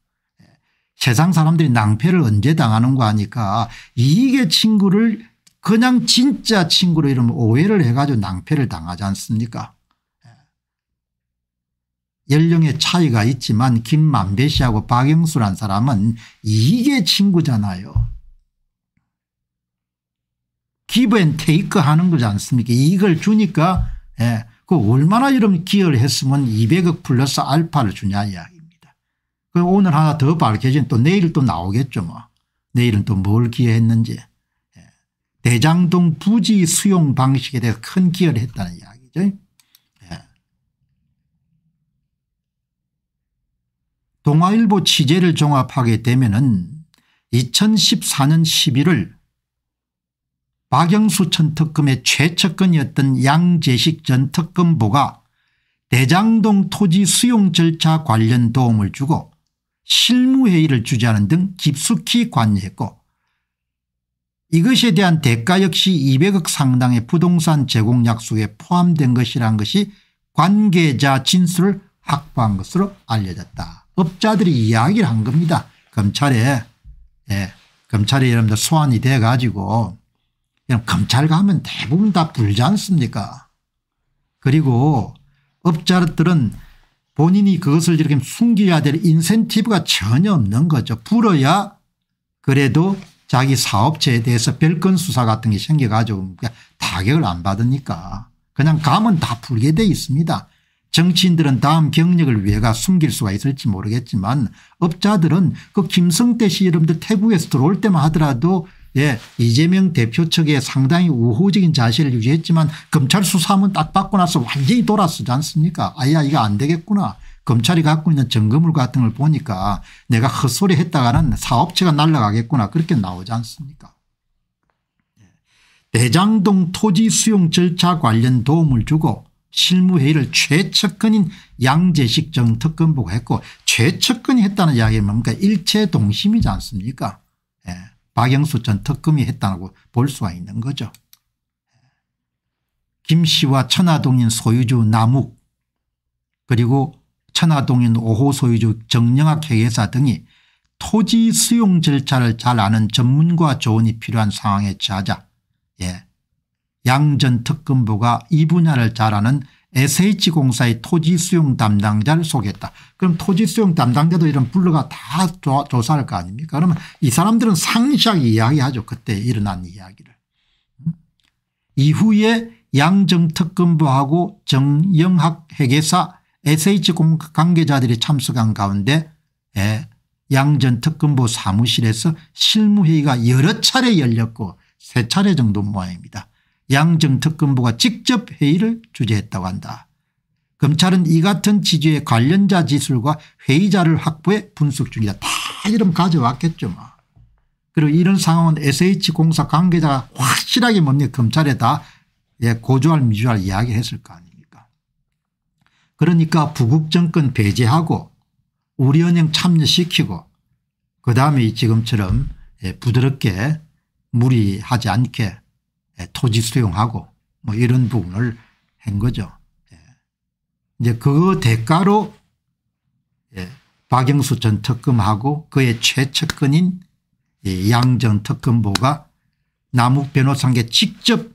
세상 사람들이 낭패를 언제 당하는 거 아니까 이익의 친구를 그냥 진짜 친구로 이러면 오해를 해가지고 낭패를 당하지 않습니까 연령의 차이가 있지만 김만배 씨하고 박영수란 사람은 이게 친구잖아요. 기브 앤 테이크 하는 거지 않습니까 이걸 주니까 예, 그 얼마나 이런 기여를 했으면 200억 플러스 알파를 주냐 이야기입니다. 그 오늘 하나 더 밝혀진 또 내일 또 나오겠죠 뭐. 내일은 또 뭘 기여했는지 예. 대장동 부지 수용 방식에 대해서 큰 기여를 했다는 이야기죠. 동아일보 취재를 종합하게 되면 은 2014년 11월 박영수 전 특검의 최측근이었던 양재식 전특검부가 대장동 토지 수용 절차 관련 도움을 주고 실무회의를 주재하는 등 깊숙이 관여했고 이것에 대한 대가 역시 200억 상당의 부동산 제공 약속에 포함된 것이란 것이 관계자 진술을 확보한 것으로 알려졌다. 업자들이 이야기를 한 겁니다. 검찰에 예, 검찰이 여러분들 소환이 돼 가지고 검찰 가면 대부분 다 불지 않습니까 그리고 업자들은 본인이 그것을 이렇게 숨겨야 될 인센티브가 전혀 없는 거죠. 불어야 그래도 자기 사업체에 대해서 별건 수사 같은 게 생겨가지고 타격을 안 받으니까 그냥 감은 다 풀게 돼 있습니다. 정치인들은 다음 경력을 위해가 숨길 수가 있을지 모르겠지만 업자들은 그 김성태 씨 여러분들 태국에서 들어올 때만 하더라도 예, 이재명 대표 측에 상당히 우호적인 자세를 유지했지만 검찰 수사하면 딱 받고 나서 완전히 돌아서지 않습니까 아야 이거 안 되겠구나 검찰이 갖고 있는 점검물 같은 걸 보니까 내가 헛소리 했다가는 사업체가 날라가겠구나 그렇게 나오지 않습니까 예. 대장동 토지 수용 절차 관련 도움을 주고 실무회의를 최측근인 양재식 정특검보고 했고 최측근이 했다는 이야기는 뭡니까 그러니까 일체 동심이지 않습니까 예. 박영수 전 특검이 했다고 볼 수가 있는 거죠. 김씨와 천하동인 소유주 남욱 그리고 천하동인 5호 소유주 정영학 회계사 등이 토지 수용 절차를 잘 아는 전문가 조언이 필요한 상황에 처하자 예. 양전 특검부가 이 분야를 잘 아는 SH공사의 토지 수용 담당자를 소개했다. 그럼 토지 수용 담당자도 이런 블루가 다 조사할 거 아닙니까? 그러면 이 사람들은 상시하게 이야기하죠. 그때 일어난 이야기를. 이후에 양정특검부하고 정영학 회계사 SH 관계자들이 참석한 가운데 예, 양전특검부 사무실에서 실무회의가 여러 차례 열렸고 세 차례 정도 모양입니다. 양정특검부가 직접 회의를 주재했다고 한다. 검찰은 이 같은 지의 관련자 지술과 회의자를 확보해 분석 중이다. 다 이름 가져왔겠죠. 뭐. 그리고 이런 상황은 SH공사 관계자가 확실하게 뭔지 검찰에 다 예, 고주할 미주할 이야기했을 거 아닙니까 그러니까 부국정권 배제하고 우리은행 참여시키고 그다음에 지금처럼 예, 부드럽게 무리하지 않게 예, 토지 수용하고 뭐 이런 부분을 한 거죠. 예. 이제 그 대가로 예, 박영수 전 특검하고 그의 최측근인 양전 특검보가 남욱 변호사에게 직접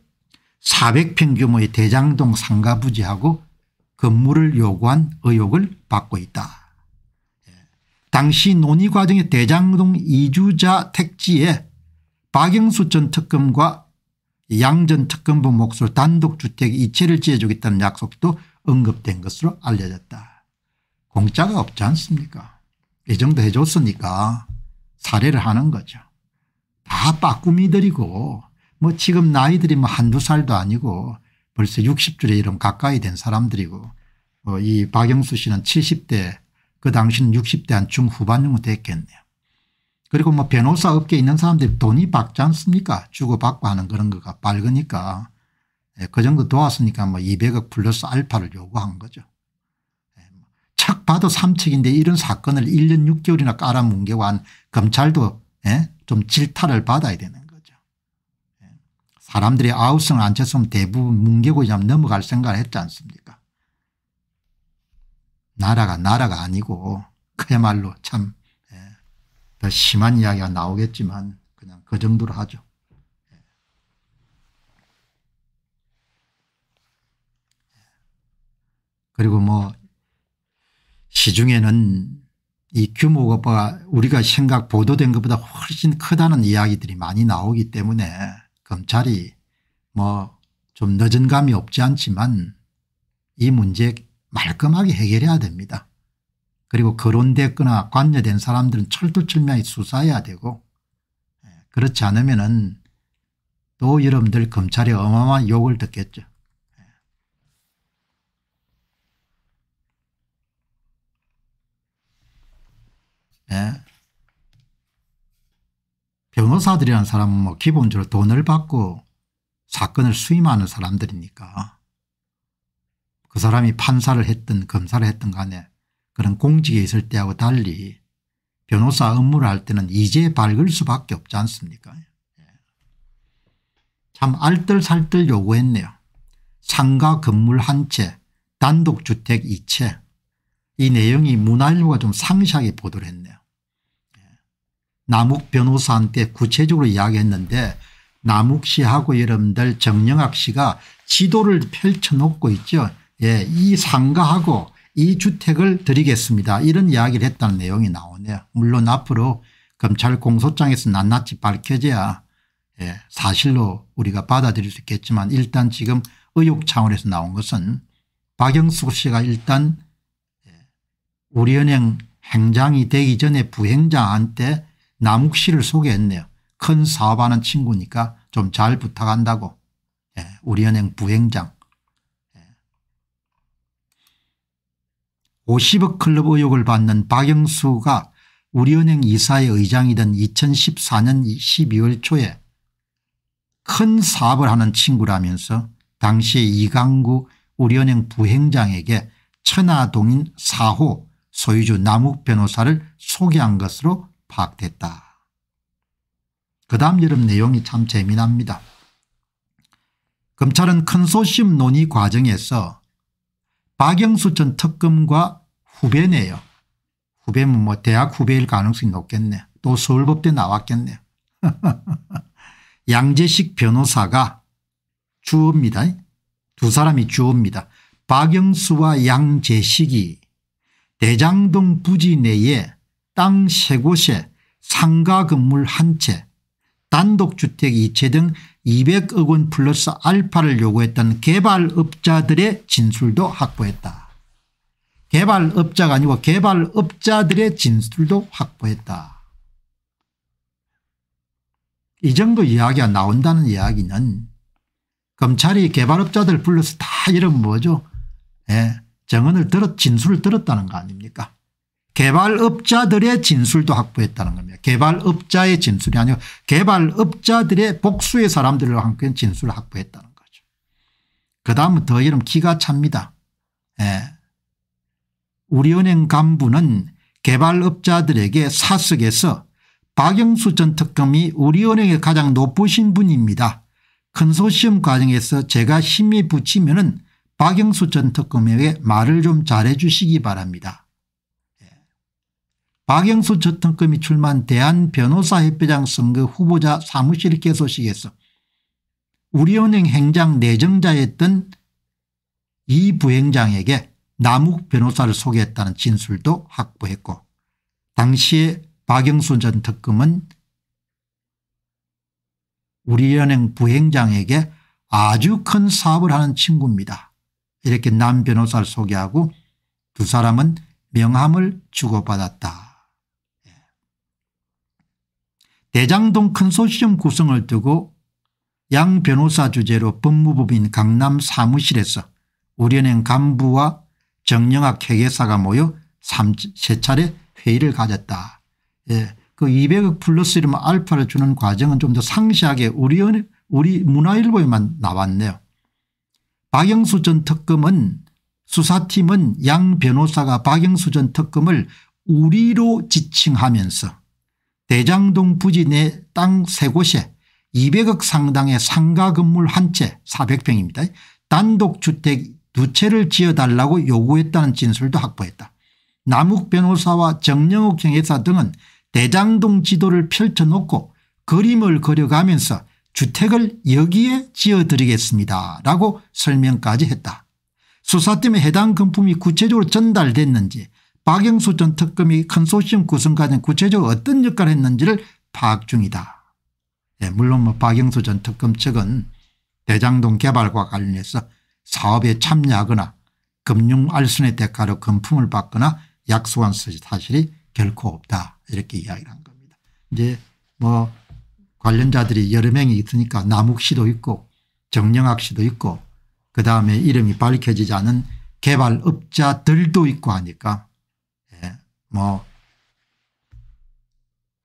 400평 규모의 대장동 상가 부지하고 건물을 요구한 의혹을 받고 있다. 당시 논의 과정의 대장동 이주자 택지에 박영수 전 특검과 양전 특검부 몫으로 단독주택 이체를 지어주겠다는 약속도 언급된 것으로 알려졌다. 공짜가 없지 않습니까 이 정도 해줬으니까 사례를 하는 거죠. 다 빠꾸미들이고 뭐 지금 나이들이 뭐 한두 살도 아니고 벌써 60줄에 이름 가까이 된 사람들이고 어이 뭐 박영수 씨는 70대 그 당시는 60대 한 중후반 정도 됐겠네요. 그리고 뭐 변호사 업계에 있는 사람들이 돈이 받지 않습니까 주고받고 하는 그런 거가 밝으니까 예, 그 정도 도왔으니까 뭐 200억 플러스 알파를 요구한 거죠. 착 예, 뭐 봐도 3척인데 이런 사건을 1년 6개월이나 깔아뭉개고 한 검찰도 예, 좀 질타를 받아야 되는 거죠. 사람들이 아우성을 안 쳤으면 대부분 뭉개고 그냥 넘어갈 생각을 했지 않습니까 나라가 나라가 아니고 그야말로 참더 심한 이야기가 나오겠지만 그냥 그 정도로 하죠. 그리고 뭐 시중에는 이 규모가 뭐 우리가 생각 보도된 것보다 훨씬 크다는 이야기들이 많이 나오기 때문에 검찰이 뭐좀 늦은 감이 없지 않지만 이 문제 말끔하게 해결해야 됩니다. 그리고 거론됐거나 관여된 사람들은 철두철미하게 수사해야 되고 예, 그렇지 않으면 은또 여러분들 검찰의 어마어마한 욕을 듣겠죠. 예. 예. 변호사들이라는 사람은 뭐 기본적으로 돈을 받고 사건을 수임하는 사람들이니까 그 사람이 판사를 했든 검사를 했든 간에 그런 공직에 있을 때하고 달리 변호사 업무를 할 때는 이제 밝을 수밖에 없지 않습니까 예. 참 알뜰살뜰 요구했네요. 상가 건물 한채 단독주택 2채 이 내용이 문화일보가 좀 상세하게 보도를 했네요. 예. 남욱 변호사한테 구체적으로 이야기했는데 남욱 씨하고 여러분들 정영학 씨가 지도를 펼쳐놓고 있죠. 예, 이 상가하고 이 주택을 드리겠습니다. 이런 이야기를 했다는 내용이 나오네요. 물론 앞으로 검찰 공소장에서 낱낱이 밝혀져야 예, 사실로 우리가 받아들일 수 있겠지만 일단 지금 의혹 차원에서 나온 것은 박영수 씨가 일단 예, 우리은행 행장이 되기 전에 부행장한테 남욱 씨를 소개했네요. 큰 사업하는 친구니까 좀 잘 부탁한다고 예, 우리은행 부행장 50억 클럽 의혹을 받는 박영수가 우리은행 이사의 의장이던 2014년 12월 초에 큰 사업을 하는 친구라면서 당시 이강구 우리은행 부행장에게 천하동인 4호 소유주 남욱 변호사를 소개한 것으로 파악됐다. 그 다음 여름 내용이 참 재미납니다. 검찰은 컨소시엄 논의 과정에서 박영수 전 특검과 후배네요. 후배면 뭐, 뭐 대학 후배일 가능성이 높겠네. 또 서울법대 나왔겠네. 양재식 변호사가 주어입니다. 두 사람이 주어입니다. 박영수와 양재식이 대장동 부지 내에 땅 세 곳에 상가 건물 한 채, 단독주택 2채 등 200억 원 플러스 알파를 요구했던 개발업자들의 진술도 확보했다. 개발업자가 아니고 개발업자들의 진술도 확보했다. 이 정도 이야기가 나온다는 이야기는 검찰이 개발업자들 불러서 다 이런 뭐죠 예, 증언을 들었 진술을 들었다는 거 아닙니까 개발업자들의 진술도 확보했다는 겁니다. 개발업자의 진술이 아니고 개발업자들의 복수의 사람들을 함께 진술을 확보했다는 거죠. 그다음은 더 이름 기가 찹니다. 예. 우리은행 간부는 개발업자들에게 사석에서 박영수 전 특검이 우리은행의 가장 높으신 분입니다. 큰소시엄 과정에서 제가 힘이 붙이면 은 박영수 전 특검에게 말을 좀 잘해 주시기 바랍니다. 박영수 저특검이 출마한 대한변호사협회장 선거 후보자 사무실 개소식에서 우리은행 행장 내정자였던 이 부행장에게 남욱 변호사를 소개했다는 진술도 확보했고 당시에 박영수 전 특검은 우리은행 부행장에게 아주 큰 사업을 하는 친구입니다. 이렇게 남 변호사를 소개하고 두 사람은 명함을 주고받았다. 대장동 컨소시엄 구성을 두고 양 변호사 주재로 법무법인 강남 사무실에서 우리은행 간부와 정영학 회계사가 모여 3, 차례 회의를 가졌다. 예. 그 200억 플러스 이름 알파를 주는 과정은 좀 더 상세하게 우리, 우리 문화일보에만 나왔네요. 박영수 전 특검은 수사팀은 양 변호사가 박영수 전 특검을 우리로 지칭하면서 대장동 부지 내 땅 세 곳에 200억 상당의 상가 건물 한 채 400평입니다. 단독주택 두 채를 지어달라고 요구했다는 진술도 확보했다. 남욱 변호사와 정영욱 경회사 등은 대장동 지도를 펼쳐놓고 그림을 그려가면서 주택을 여기에 지어드리겠습니다 라고 설명까지 했다. 수사팀에 해당 금품이 구체적으로 전달됐는지 박영수 전 특검이 컨소시엄 구성 과정 구체적으로 어떤 역할을 했는지를 파악 중이다. 네, 물론 뭐 박영수 전 특검 측은 대장동 개발과 관련해서 사업에 참여하거나 금융 알선의 대가로 금품을 받거나 약속한 사실이 결코 없다 이렇게 이야기를 한 겁니다. 이제 뭐 관련자들이 여러 명이 있으니까 남욱 씨도 있고 정영학 씨도 있고 그다음에 이름이 밝혀지지 않은 개발업자들도 있고 하니까 뭐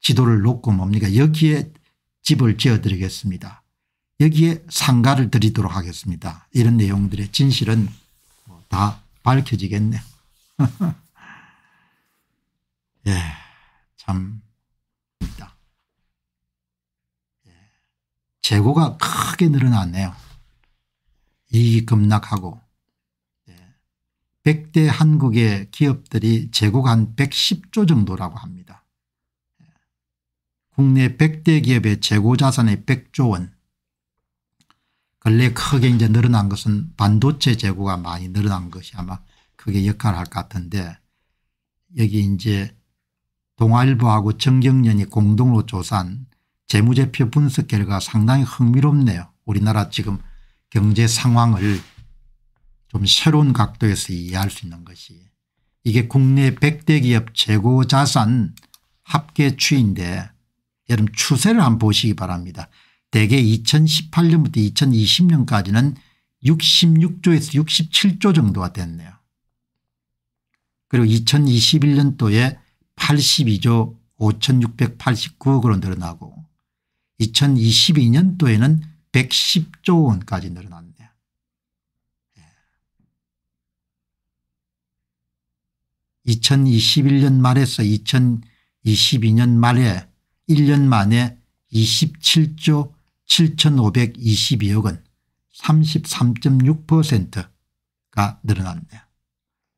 지도를 놓고 뭡니까 여기에 집을 지어드리겠습니다. 여기에 상가를 드리도록 하겠습니다. 이런 내용들의 진실은 뭐 다 밝혀지겠네요. 예, 참. 예, 재고가 크게 늘어났네요. 이익 급락하고 100대 한국의 기업들이 재고가 한 110조 정도라고 합니다. 국내 100대 기업의 재고 자산의 100조 원. 근래 크게 이제 늘어난 것은 반도체 재고가 많이 늘어난 것이 아마 크게 역할을 할 것 같은데 여기 이제 동아일보하고 정경련이 공동으로 조사한 재무제표 분석 결과 상당히 흥미롭네요. 우리나라 지금 경제 상황을 좀 새로운 각도에서 이해할 수 있는 것이 이게 국내 100대 기업 재고 자산 합계 추인데 여러분 추세를 한번 보시기 바랍니다. 대개 2018년부터 2020년까지는 66조에서 67조 정도가 됐네요. 그리고 2021년도에 82조 5689억 으로 늘어나고 2022년도에는 110조 원까지 늘어났네요. 2021년 말에서 2022년 말에 1년 만에 27조 7522억 원 33.6%가 늘어났네요.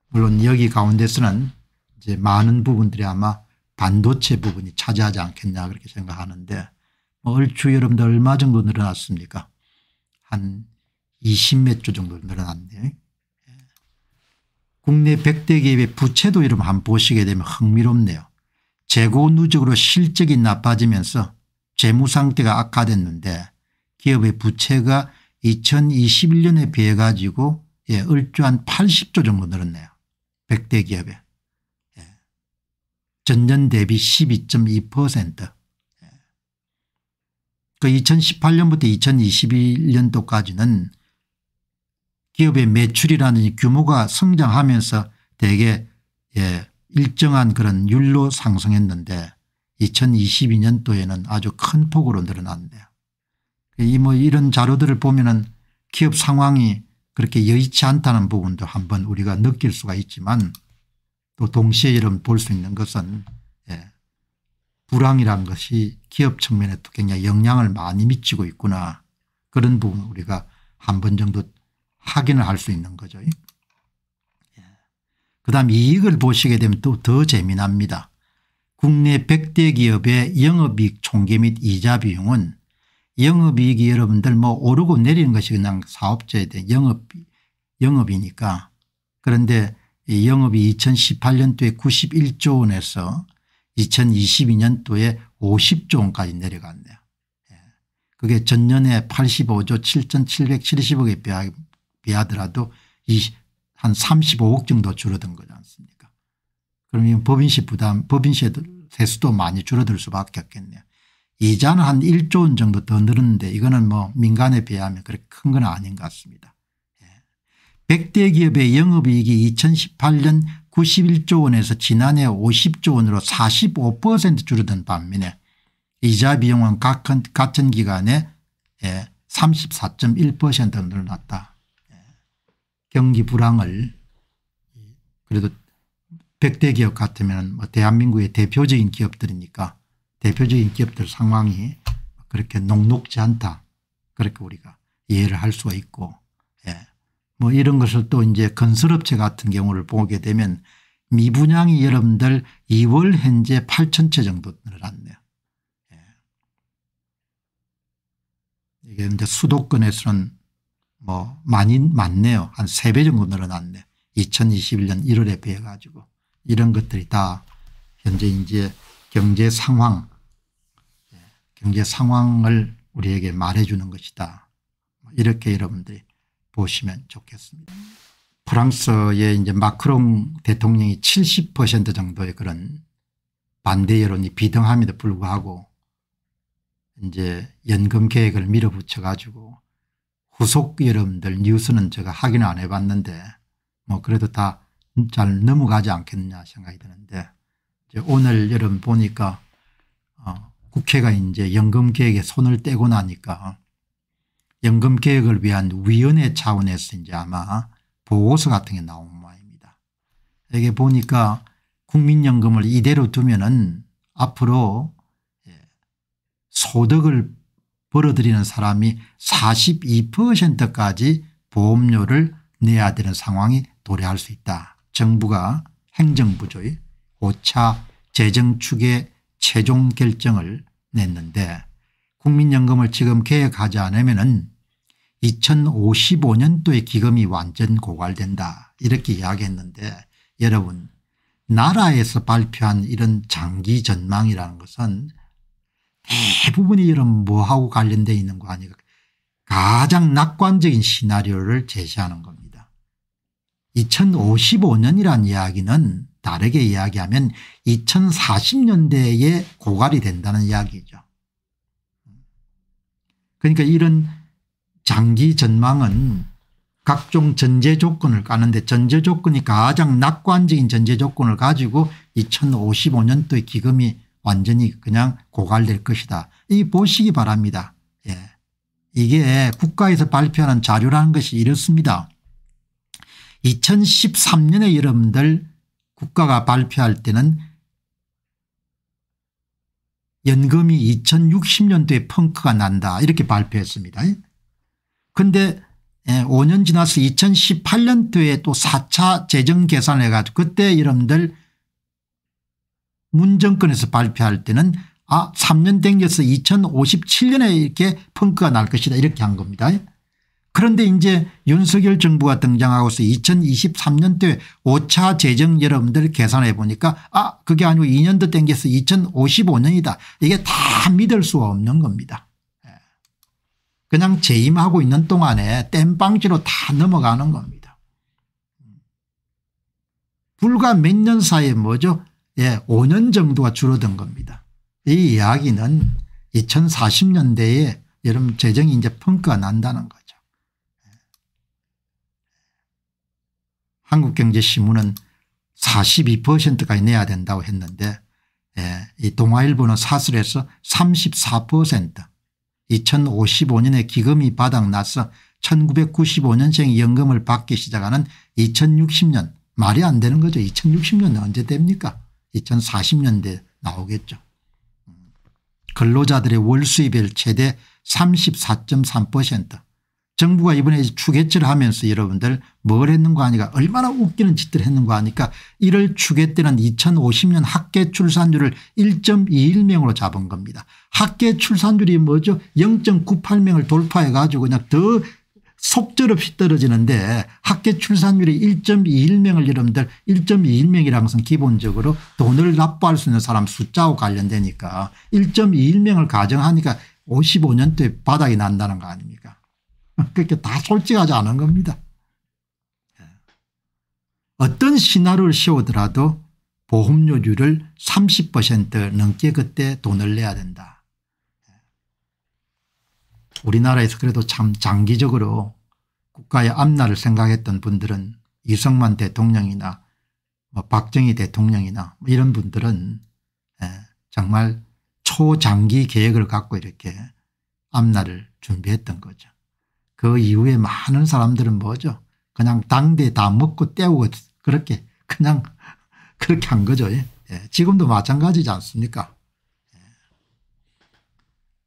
물론 여기 가운데서는 이제 많은 부분들이 아마 반도체 부분이 차지하지 않겠냐 그렇게 생각하는데 뭐 얼추 여러분들 얼마 정도 늘어났습니까? 한 20몇 조 정도 늘어났네요. 국내 100대 기업의 부채도 이름 한 보시게 되면 흥미롭네요. 재고 누적으로 실적이 나빠지면서 재무 상태가 악화됐는데 기업의 부채가 2021년에 비해 가지고 예, 을주한 80조 정도 늘었네요. 100대 기업에. 예. 전년 대비 12.2%. 예. 그 2018년부터 2021년도까지는 기업의 매출이라는 규모가 성장하면서 대개 예, 일정한 그런 율로 상승했는데 2022년도에는 아주 큰 폭으로 늘어났네요. 이뭐 이런 자료들을 보면은 기업 상황이 그렇게 여의치 않다는 부분도 한번 우리가 느낄 수가 있지만 또 동시에 이런 볼 수 있는 것은 예, 불황이란 것이 기업 측면에 도 굉장히 영향을 많이 미치고 있구나 그런 부분 우리가 한 번 정도 확인을 할 수 있는 거죠. 예. 그 다음 이익을 보시게 되면 또 더 재미납니다. 국내 100대 기업의 영업이익 총계 및 이자 비용은 영업이익이 여러분들 뭐 오르고 내리는 것이 그냥 사업자에 대한 영업, 영업이니까 그런데 이 영업이 2018년도에 91조 원에서 2022년도에 50조 원까지 내려갔네요. 예. 그게 전년에 85조 7,770억에 비하더라도 한 35억 정도 줄어든 거지 않습니까 그러면 법인세 부담 법인세 세수도 많이 줄어들 수밖에 없겠네요. 이자는 한 1조 원 정도 더 늘었는데 이거는 뭐 민간에 비하면 그렇게 큰 건 아닌 것 같습니다. 예. 100대 기업의 영업이익이 2018년 91조 원에서 지난해 50조 원으로 45% 줄어든 반면에 이자 비용은 같은 기간에 예, 34.1% 늘어났다. 경기 불황을 그래도 100대 기업 같으면 뭐 대한민국의 대표적인 기업들이니까 대표적인 기업들 상황이 그렇게 녹록지 않다. 그렇게 우리가 이해를 할 수가 있고 예. 뭐 이런 것을 또 이제 건설업체 같은 경우를 보게 되면 미분양이 여러분들 2월 현재 8천 채 정도 늘어났네요. 예. 이게 이제 수도권에서는 뭐 많이 많네요. 한 3배 정도 늘어났네. 2021년 1월에 비해 가지고 이런 것들이 다 현재 이제 경제 상황 경제 상황을 우리에게 말해 주는 것이다. 이렇게 여러분들이 보시면 좋겠습니다. 프랑스의 이제 마크롱 대통령이 70% 정도의 그런 반대 여론이 비등함에도 불구하고 이제 연금 계획을 밀어붙여 가지고 구속 여러분들 뉴스는 제가 확인을 안 해봤는데 뭐 그래도 다 잘 넘어가지 않겠느냐 생각이 드는데 오늘 여러분 보니까 어 국회가 이제 연금계획에 손을 떼고 나니까 연금계획을 위한 위원회 차원에서 이제 아마 보고서 같은 게 나온 모양입니다. 이게 보니까 국민연금을 이대로 두면은 앞으로 예, 소득을 벌어들이는 사람이 42%까지 보험료를 내야 되는 상황이 도래할 수 있다. 정부가 행정부조의 5차 재정축의 최종 결정을 냈는데 국민연금을 지금 개혁하지 않으면 2055년도에 기금이 완전 고갈된다 이렇게 이야기했는데 여러분 나라에서 발표한 이런 장기 전망이라는 것은 대부분이 이런 뭐하고 관련되어 있는 거 아니고 가장 낙관적인 시나리오를 제시하는 겁니다. 2055년이란 이야기는 다르게 이야기하면 2040년대에 고갈이 된다는 이야기죠. 그러니까 이런 장기 전망은 각종 전제 조건을 까는데 전제 조건이 가장 낙관적인 전제 조건을 가지고 2055년도에 기금이 완전히 그냥 고갈될 것이다. 이 보시기 바랍니다. 예. 이게 국가에서 발표하는 자료라는 것이 이렇습니다. 2013년에 여러분들 국가가 발표할 때는 연금이 2060년도에 펑크가 난다 이렇게 발표했습니다. 그런데 5년 예, 지나서 2018년도에 또 4차 재정 계산을 해가지고 그때 여러분들 문정권에서 발표할 때는 아 3년 땡겨서 2057년에 이렇게 펑크가 날 것이다 이렇게 한 겁니다. 그런데 이제 윤석열 정부가 등장하고서 2023년도에 5차 재정 여러분들 계산해 보니까 아 그게 아니고 2년 더 땡겨서 2055년이다. 이게 다 믿을 수가 없는 겁니다. 예. 그냥 재임하고 있는 동안에 땜빵지로 다 넘어가는 겁니다. 불과 몇 년 사이에 뭐죠 예, 5년 정도가 줄어든 겁니다. 이 이야기는 2040년대에 여러분 재정이 이제 평가 난다는 거죠. 한국경제신문은 42%까지 내야 된다고 했는데 예, 이 동아일보는 사설에서 34% 2055년에 기금이 바닥나서 1995년생 연금을 받기 시작하는 2060년 말이 안 되는 거죠. 2060년은 언제 됩니까 2040년대 나오겠죠. 음, 근로자들의 월 수입의 최대 34.3% 정부가 이번에 추계치를 하면서 여러분들 뭘 했는가 하니까 얼마나 웃기는 짓들 했는가 하니까 이를 추계 때는 2050년 학계 출산율을 1.21명으로 잡은 겁니다. 학계 출산율이 뭐죠 0.98명을 돌파해 가지고 그냥 더 속절없이 떨어지는데 학계 출산율이 1.21명을 여러분들 1.21명이라는 것은 기본적으로 돈을 납부할 수 있는 사람 숫자와 관련되니까 1.21명을 가정하니까 55년대 바닥이 난다는 거 아닙니까 그렇게 다 솔직하지 않은 겁니다. 예. 어떤 시나리오를 씌우더라도 보험료율을 30% 넘게 그때 돈을 내야 된다. 우리나라에서 그래도 참 장기적으로 국가의 앞날을 생각했던 분들은 이승만 대통령이나 뭐 박정희 대통령이나 뭐 이런 분들은 예, 정말 초장기 계획을 갖고 이렇게 앞날을 준비했던 거죠. 그 이후에 많은 사람들은 뭐죠. 그냥 당대 다 먹고 때우고 그렇게 그냥 그렇게 한 거죠. 예. 예. 지금도 마찬가지지 않습니까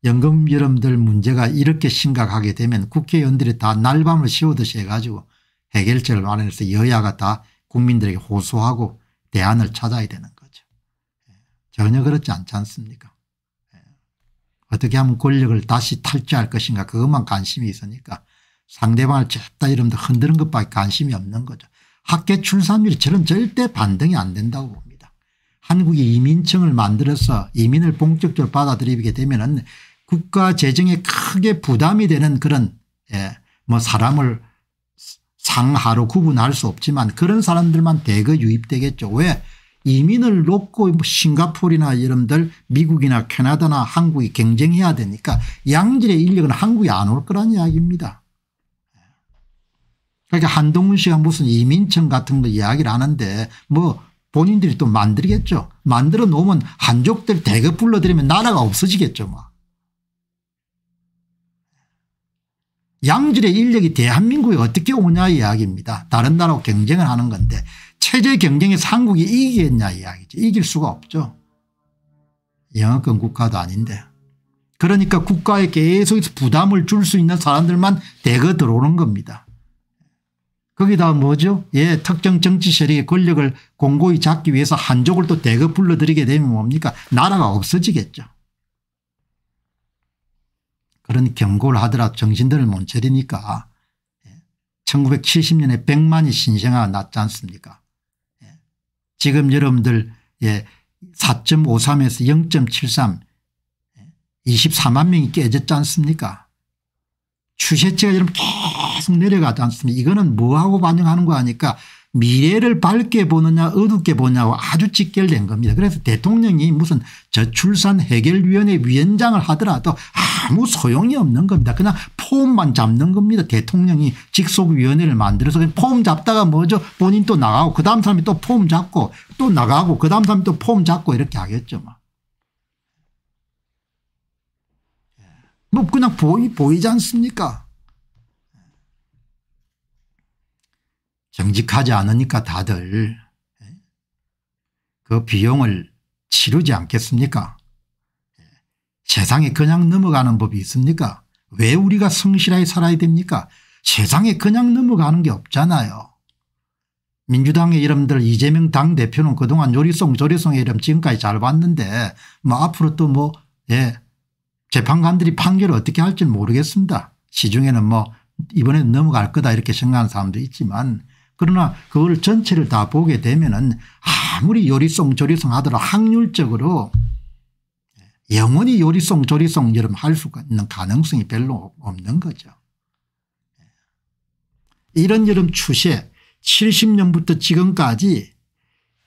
연금 여러분들 문제가 이렇게 심각하게 되면 국회의원들이 다 날밤을 씌우듯이 해가지고 해결책을 마련해서 여야가 다 국민들에게 호소하고 대안을 찾아야 되는 거죠. 예. 전혀 그렇지 않지 않습니까 예. 어떻게 하면 권력을 다시 탈취할 것인가 그것만 관심이 있으니까 상대방을 잡다 이러면 흔드는 것밖에 관심이 없는 거죠. 학계 출산율처럼 절대 반등이 안 된다고 봅니다. 한국이 이민청을 만들어서 이민을 본격적으로 받아들이게 되면 은 국가 재정에 크게 부담이 되는 그런 예, 뭐 사람을 상하로 구분할 수 없지만 그런 사람들만 대거 유입되겠죠. 왜 이민을 놓고 뭐 싱가포르나 이런들 미국이나 캐나다나 한국이 경쟁해야 되니까 양질의 인력은 한국에 안 올 거란 이야기입니다. 그러니까 한동훈 씨가 무슨 이민청 같은 거 이야기를 하는데 뭐 본인들이 또 만들겠죠. 만들어 놓으면 한족들 대거 불러들이면 나라가 없어지겠죠. 막. 뭐. 양질의 인력이 대한민국에 어떻게 오냐 이야기입니다. 다른 나라와 경쟁을 하는 건데 체제 경쟁에서 국이 이기겠냐 이야기죠. 이길 수가 없죠. 영어권 국가도 아닌데. 그러니까 국가에 계속해서 부담을 줄 수 있는 사람들만 대거 들어오는 겁니다. 거기다 뭐죠? 예, 특정 정치 세력의 권력을 공고히 잡기 위해서 한족을 또 대거 불러들이게 되면 뭡니까? 나라가 없어지겠죠. 그런 경고를 하더라도 정신들을 못 차리니까 1970년에 예. 100만이 신생아가 났지 않습니까 예. 지금 여러분들 4.53에서 0.73 24만 명이 깨졌지 않습니까 추세치가 여러분 계속 내려가지 않습니까 이거는 뭐하고 반영하는 거 아니까 미래를 밝게 보느냐 어둡게 보냐고 아주 직결된 겁니다. 그래서 대통령이 무슨 저출산 해결위원회 위원장을 하더라도 아무 소용이 없는 겁니다. 그냥 폼만 잡는 겁니다. 대통령이 직속위원회를 만들어서 폼 잡다가 뭐죠 본인 또 나가고 그 다음 사람이 또 폼 잡고 또 나가고 그 다음 사람이 또 폼 잡고 이렇게 하겠죠. 뭐. 예. 뭐 그냥 보이, 보이지 않습니까 정직하지 않으니까 다들 예? 그 비용을 치르지 않겠습니까 예. 세상에 그냥 넘어가는 법이 있습니까 왜 우리가 성실하게 살아야 됩니까 세상에 그냥 넘어가는 게 없잖아요 민주당의 이름들 이재명 당대표는 그동안 요리송 조리송의 이름 지금까지 잘 봤는데 뭐 앞으로 또 뭐예 재판관들이 판결을 어떻게 할지 모르겠습니다. 시중에는 뭐 이번에 넘어갈 거다 이렇게 생각하는 사람도 있지만 그러나 그걸 전체를 다 보게 되면은 아무리 요리송 조리송 하더라도 확률적으로 영원히 요리송 조리송 여러분 할수 있는 가능성이 별로 없는 거죠. 이런 여름 추세 70년부터 지금까지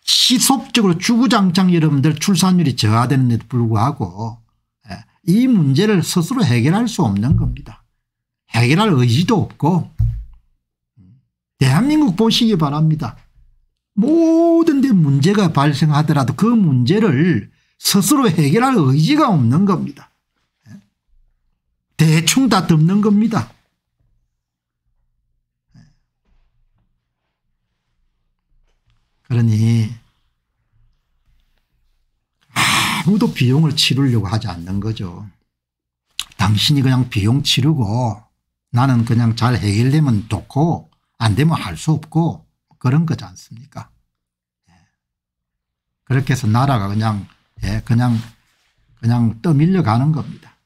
지속적으로 주구장창 여러분들 출산율이 저하되는데도 불구하고 예, 이 문제를 스스로 해결할 수 없는 겁니다. 해결할 의지도 없고 대한민국 보시기 바랍니다. 모든 데 문제가 발생하더라도 그 문제를 스스로 해결할 의지가 없는 겁니다. 대충 다 덮는 겁니다. 그러니 아무도 비용을 치르려고 하지 않는 거죠. 당신이 그냥 비용 치르고 나는 그냥 잘 해결되면 좋고 안 되면 할 수 없고 그런 거지 않습니까? 예. 그렇게 해서 나라가 그냥 예, 그냥 그냥 떠밀려 가는 겁니다.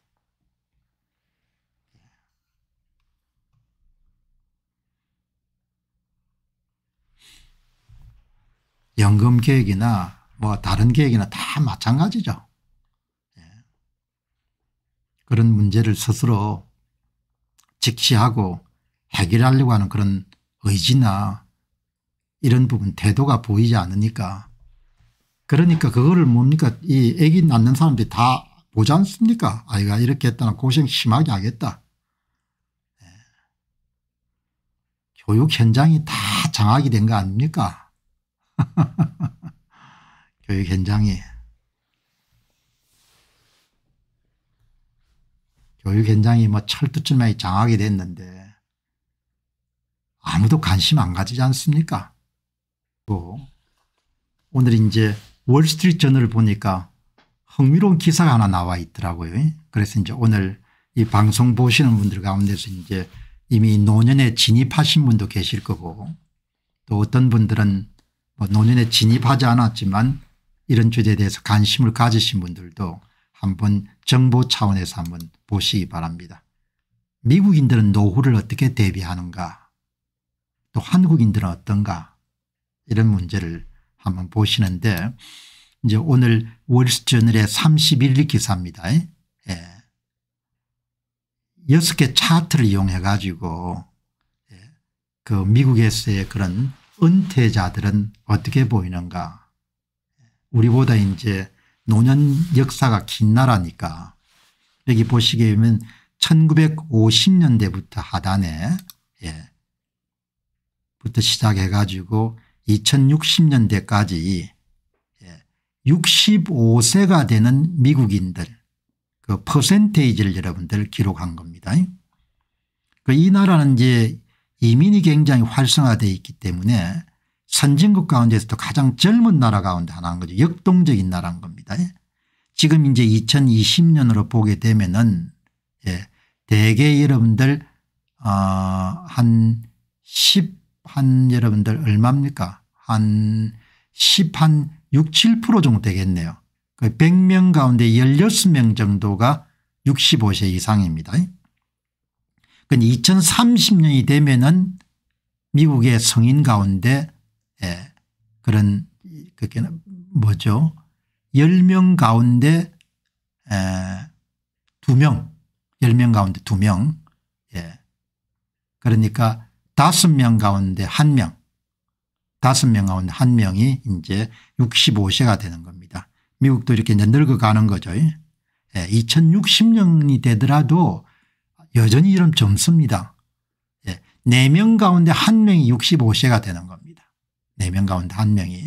예. 연금 계획이나 뭐 다른 계획이나 다 마찬가지죠. 예. 그런 문제를 스스로 직시하고 해결하려고 하는 그런 의지나 이런 부분 태도가 보이지 않으니까 그러니까 그거를 뭡니까 이 애기 낳는 사람들이 다 보지 않습니까 아이가 이렇게 했다는 고생 심하게 하겠다 네. 교육 현장이 다 장악이 된 거 아닙니까 교육 현장이 교육 현장이 뭐 철두철미하게 장악이 됐는데 아무도 관심 안 가지지 않습니까? 뭐 오늘 이제 월스트리트 저널을 보니까 흥미로운 기사가 하나 나와 있더라고요. 그래서 이제 오늘 이 방송 보시는 분들 가운데서 이제 이미 노년에 진입하신 분도 계실 거고 또 어떤 분들은 뭐 노년에 진입하지 않았지만 이런 주제에 대해서 관심을 가지신 분들도 한번 정보 차원에서 한번 보시기 바랍니다. 미국인들은 노후를 어떻게 대비하는가 또 한국인들은 어떤가 이런 문제를 한번 보시는데 이제 오늘 월스저널의 31일 기사입니다. 예. 개 차트를 이용해 가지고 예. 그 미국에서의 그런 은퇴자들은 어떻게 보이는가 우리보다 이제 노년 역사가 긴 나라니까 여기 보시게 되면 1950년대부터 하단에 예. 부터 시작해 가지고 2060년대까지 65세가 예, 되는 미국인들 그 퍼센테이지를 여러분들 기록한 겁니다. 그 이 나라는 이제 이민이 굉장히 활성화되어 있기 때문에 선진국 가운데서도 가장 젊은 나라 가운데 하나인 거죠. 역동적인 나라인 겁니다. 예. 지금 이제 2020년으로 보게 되면은 예, 대개 여러분들 어, 한 10, 한 여러분들 얼마입니까 한 10한 6 7% 정도 되겠네요. 그 100명 가운데 16명 정도가 65세 이상입니다. 2030년이 되면은 미국의 성인 가운데 예, 그런 그게 뭐죠 10명 가운데 에, 예, 2명 10명 가운데 2명 예. 그러니까 다섯 명 가운데 한 명, 다섯 명 가운데 한 명이 이제 65세가 되는 겁니다. 미국도 이렇게 이제 늙어가는 거죠. 예, 2060년이 되더라도 여전히 이런 젊습니다. 예, 4명 가운데 한 명이 65세가 되는 겁니다. 4명 가운데 한 명이.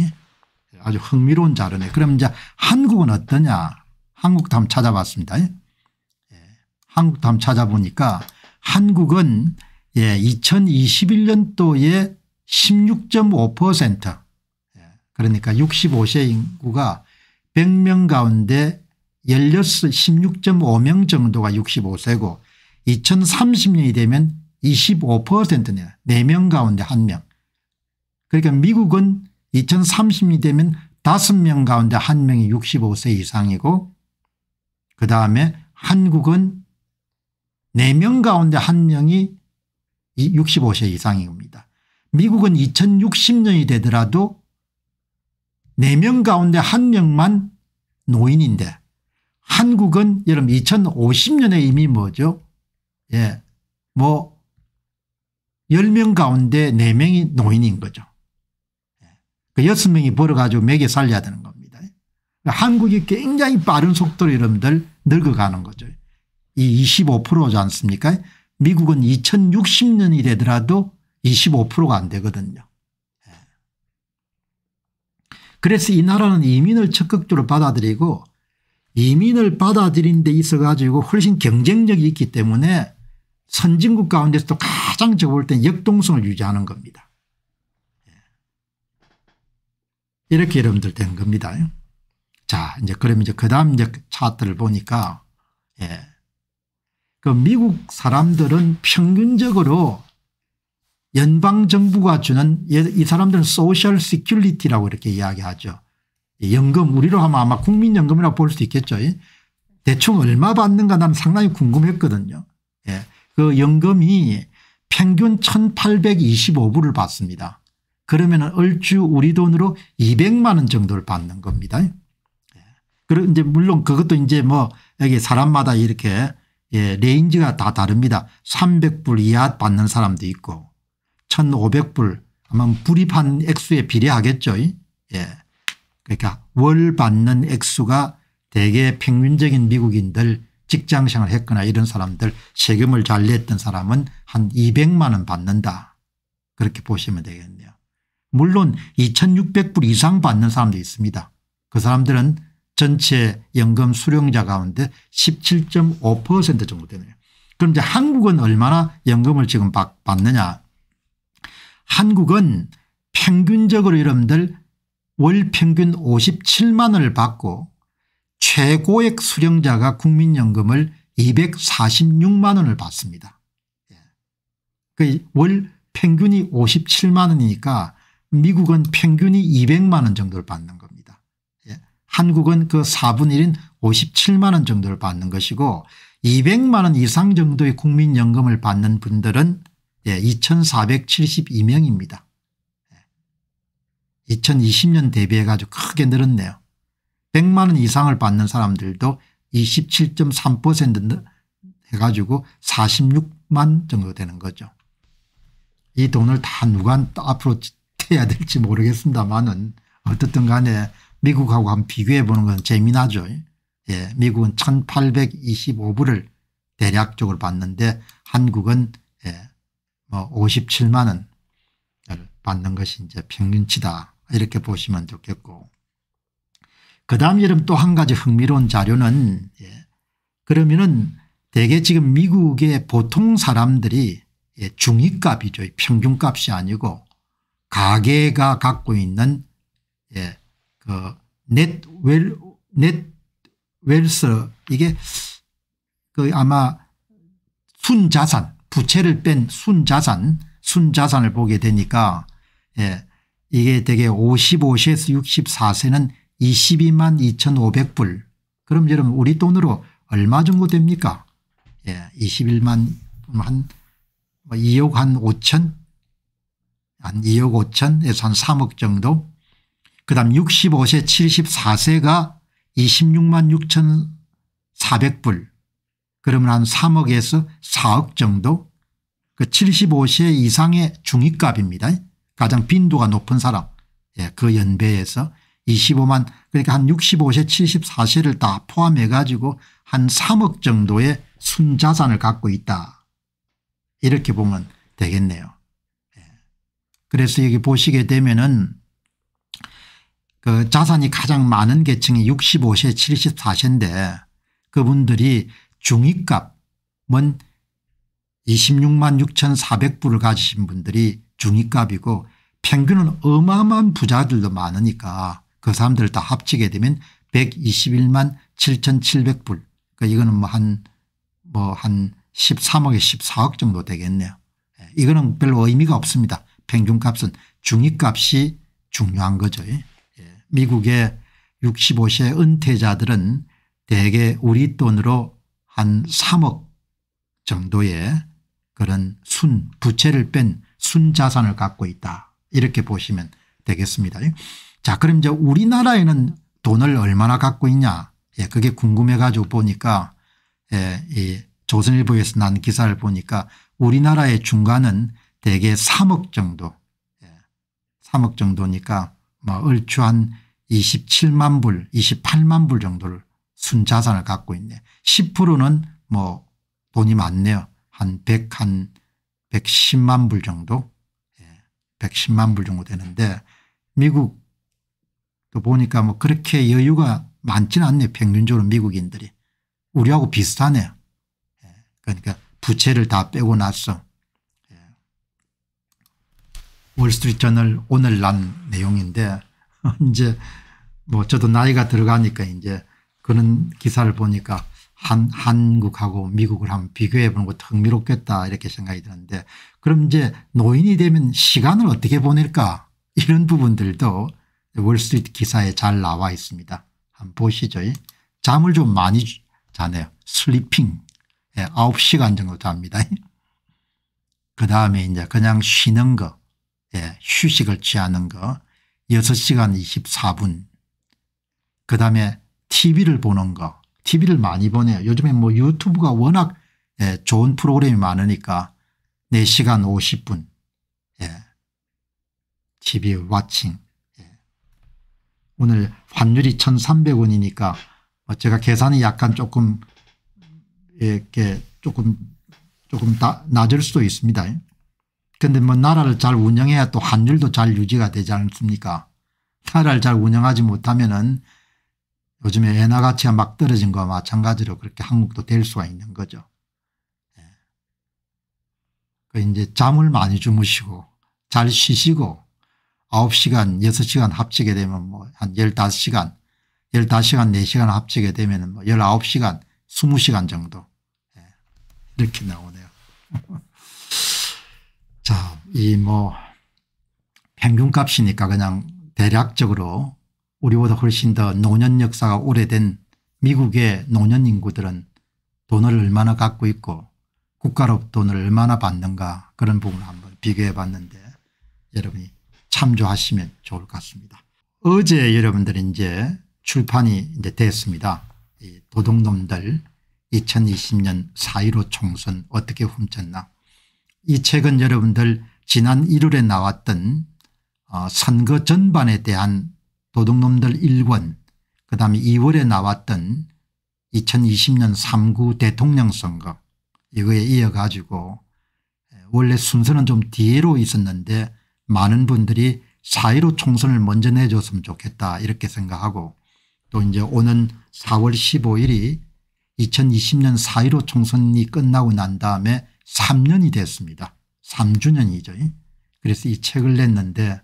아주 흥미로운 자료네. 그럼 이제 한국은 어떠냐. 한국도 한번 찾아봤습니다. 예. 한국도 한번 찾아보니까 한국은 예, 2021년도에 16.5% 예, 그러니까 65세 인구가 100명 가운데 16.5명 정도가 65세고 2030년이 되면 25%네요. 4명 가운데 1명. 그러니까 미국은 2030년이 되면 5명 가운데 1명이 65세 이상이고 그다음에 한국은 4명 가운데 1명이 65세 이상입니다 미국은 2060년이 되더라도 4명 가운데 1명만 노인인데 한국은 여러분 2050년에 이미 뭐죠? 예. 뭐 10명 가운데 4명이 노인인 거죠. 예, 그 6명이 벌어가지고 매개 살려야 되는 겁니다. 그러니까 한국이 굉장히 빠른 속도로 여러분들 늙어가는 거죠. 이 25%지 않습니까? 미국은 2060년이 되더라도 25%가 안 되거든요. 예. 그래서 이 나라는 이민을 적극적으로 받아들이고 이민을 받아들인 데 있어 가지고 훨씬 경쟁력이 있기 때문에 선진국 가운데서도 가장 적을 때 역동성을 유지하는 겁니다. 예. 이렇게 여러분들 된 겁니다. 자, 이제 그럼 이제 그 다음 이제 차트를 보니까 예. 그 미국 사람들은 평균적으로 연방정부가 주는 예, 이 사람들은 소셜 시큐리티라고 이렇게 이야기하죠. 연금 우리로 하면 아마 국민연금이라고 볼 수 있겠죠. 대충 얼마 받는가 난 상당히 궁금했거든요. 예. 그 연금이 평균 1825불을 받습니다. 그러면 얼추 우리 돈으로 200만 원 정도를 받는 겁니다. 예. 그리고 이제 물론 그것도 이제 뭐 여기 사람마다 이렇게 예, 레인지가 다 다릅니다. 300불 이하 받는 사람도 있고 1500불 아마 불입한 액수에 비례하겠죠. 예. 그러니까 월 받는 액수가 대개 평균적인 미국인들 직장생활 했거나 이런 사람들 세금을 잘 냈던 사람은 한 200만 원 받는다. 그렇게 보시면 되겠네요. 물론 2600불 이상 받는 사람도 있습니다. 그 사람들은 전체 연금 수령자 가운데 17.5% 정도 되네요. 그럼 이제 한국은 얼마나 연금을 지금 받느냐 한국은 평균적으로 여러분들 월 평균 57만 원을 받고 최고액 수령자가 국민연금을 246만 원을 받습니다. 예. 그월 평균이 57만 원이니까 미국은 평균이 200만 원 정도를 받는 겁니다. 한국은 그 4분의 1인 57만 원 정도를 받는 것이고 200만 원 이상 정도의 국민연금을 받는 분들은 예, 2472명입니다. 2020년 대비해 가지고 크게 늘었네요. 100만 원 이상을 받는 사람들도 27.3% 해가지고 46만 정도 되는 거죠. 이 돈을 다 누가 앞으로 해야 될지 모르겠습니다만은 어떻든 간에 미국하고 한번 비교해 보는 건 재미나죠. 예, 미국은 1825불을 대략적으로 받는데 한국은 예, 뭐 57만 원을 받는 것이 이제 평균치다 이렇게 보시면 좋겠고 그 다음 여름 또 한 가지 흥미로운 자료는 예, 그러면은 대개 지금 미국의 보통 사람들이 예, 중위값이죠. 평균값이 아니고 가계가 갖고 있는 예, 그 넷웰 넷웰스 이게 그 아마 순자산 부채를 뺀 순자산 순자산을 보게 되니까 예, 이게 되게 55세에서 64세는 22만 2,500불 그럼 여러분 우리 돈으로 얼마 정도 됩니까 예, 21만 한 2억 뭐 한 5천 한 2억 5천에서 한 3억 정도 그 다음 65세 74세가 26만 6천 400불 그러면 한 3억에서 4억 정도 그 75세 이상의 중위값입니다. 가장 빈도가 높은 사람 예, 그 연배에서 25만 그러니까 한 65세 74세를 다 포함해 가지고 한 3억 정도의 순자산을 갖고 있다. 이렇게 보면 되겠네요. 예. 그래서 여기 보시게 되면은 그 자산이 가장 많은 계층이 65세 74세인데 그분들이 중위값은 26만 6,400불을 가지신 분들이 중위값이고 평균은 어마어마한 부자들도 많으니까 그 사람들 다 합치게 되면 121만 7,700불 그러니까 이거는 뭐 한 뭐 한 13억에 뭐 14억 정도 되겠네요. 예, 이거는 별로 의미가 없습니다. 평균값은 중위값이 중요한 거죠. 예. 미국의 65세 은퇴자들은 대개 우리 돈으로 한 3억 정도의 그런 순 부채를 뺀 순자산을 갖고 있다 이렇게 보시면 되겠습니다. 자 그럼 이제 우리나라에는 돈을 얼마나 갖고 있냐 예, 그게 궁금해 가지고 보니까 예, 이 조선일보에서 난 기사를 보니까 우리나라의 중간은 대개 3억 정도 3억 예, 정도니까 뭐 얼추 한 27만 불, 28만 불 정도를 순자산을 갖고 있네. 10%는 뭐 돈이 많네요. 한 100, 한 110만 불 정도? 예, 110만 불 정도 되는데 미국도 보니까 뭐 그렇게 여유가 많지는 않네요. 평균적으로 미국인들이. 우리하고 비슷하네요. 예, 그러니까 부채를 다 빼고 나서 예. 월스트리트저널 오늘 난 내용인데 이제 뭐 저도 나이가 들어가니까 이제 그런 기사를 보니까 한, 한국하고 미국을 한번 비교해 보는 것도 흥미롭겠다 이렇게 생각이 드는데 그럼 이제 노인이 되면 시간을 어떻게 보낼까 이런 부분들도 월스트리트 기사에 잘 나와 있습니다. 한번 보시죠. 잠을 좀 많이 자네요. 슬리핑. 예, 9시간 정도 잡니다. 그 다음에 이제 그냥 쉬는 거, 예, 휴식을 취하는 거 6시간 24분 그다음에 TV를 보는 거 TV를 많이 보네요. 요즘에 뭐 유튜브가 워낙 예, 좋은 프로그램이 많으니까 4시간 50분 예. TV 와칭 예. 오늘 환율이 1300원이니까 뭐 제가 계산이 약간 조금 이렇게 조금 조금 다 낮을 수도 있습니다. 그런데 뭐 나라를 잘 운영해야 또 환율도 잘 유지가 되지 않습니까 나라를 잘 운영하지 못하면 은 요즘에 엔화 가치가 막 떨어진 거와 마찬가지로 그렇게 한국도 될 수가 있는 거죠. 예. 그 이제 잠을 많이 주무시고 잘 쉬시고 9시간 6시간 합치게 되면 뭐 한 15시간 15시간 4시간 합치게 되면 뭐 19시간 20시간 뭐 정도 예. 이렇게 나오네요. 자, 이 뭐 평균값이니까 그냥 대략적으로 우리보다 훨씬 더 노년 역사가 오래된 미국의 노년 인구들은 돈을 얼마나 갖고 있고 국가로 돈을 얼마나 받는가 그런 부분을 한번 비교해 봤는데 여러분이 참조하시면 좋을 것 같습니다. 어제 여러분들이 이제 출판이 이제 됐습니다. 도둑놈들 2020년 4.15 총선 어떻게 훔쳤나 이 책은 여러분들 지난 1월에 나왔던 어, 선거 전반에 대한 도둑놈들 1권 그다음에 2월에 나왔던 2020년 3구 대통령 선거 이거에 이어가지고 원래 순서는 좀 뒤로 있었는데 많은 분들이 4 1 5 총선을 먼저 내줬으면 좋겠다 이렇게 생각하고 또 이제 오는 4월 15일이 2020년 4 1 5 총선이 끝나고 난 다음에 3년이 됐습니다. 3주년이죠. 그래서 이 책을 냈는데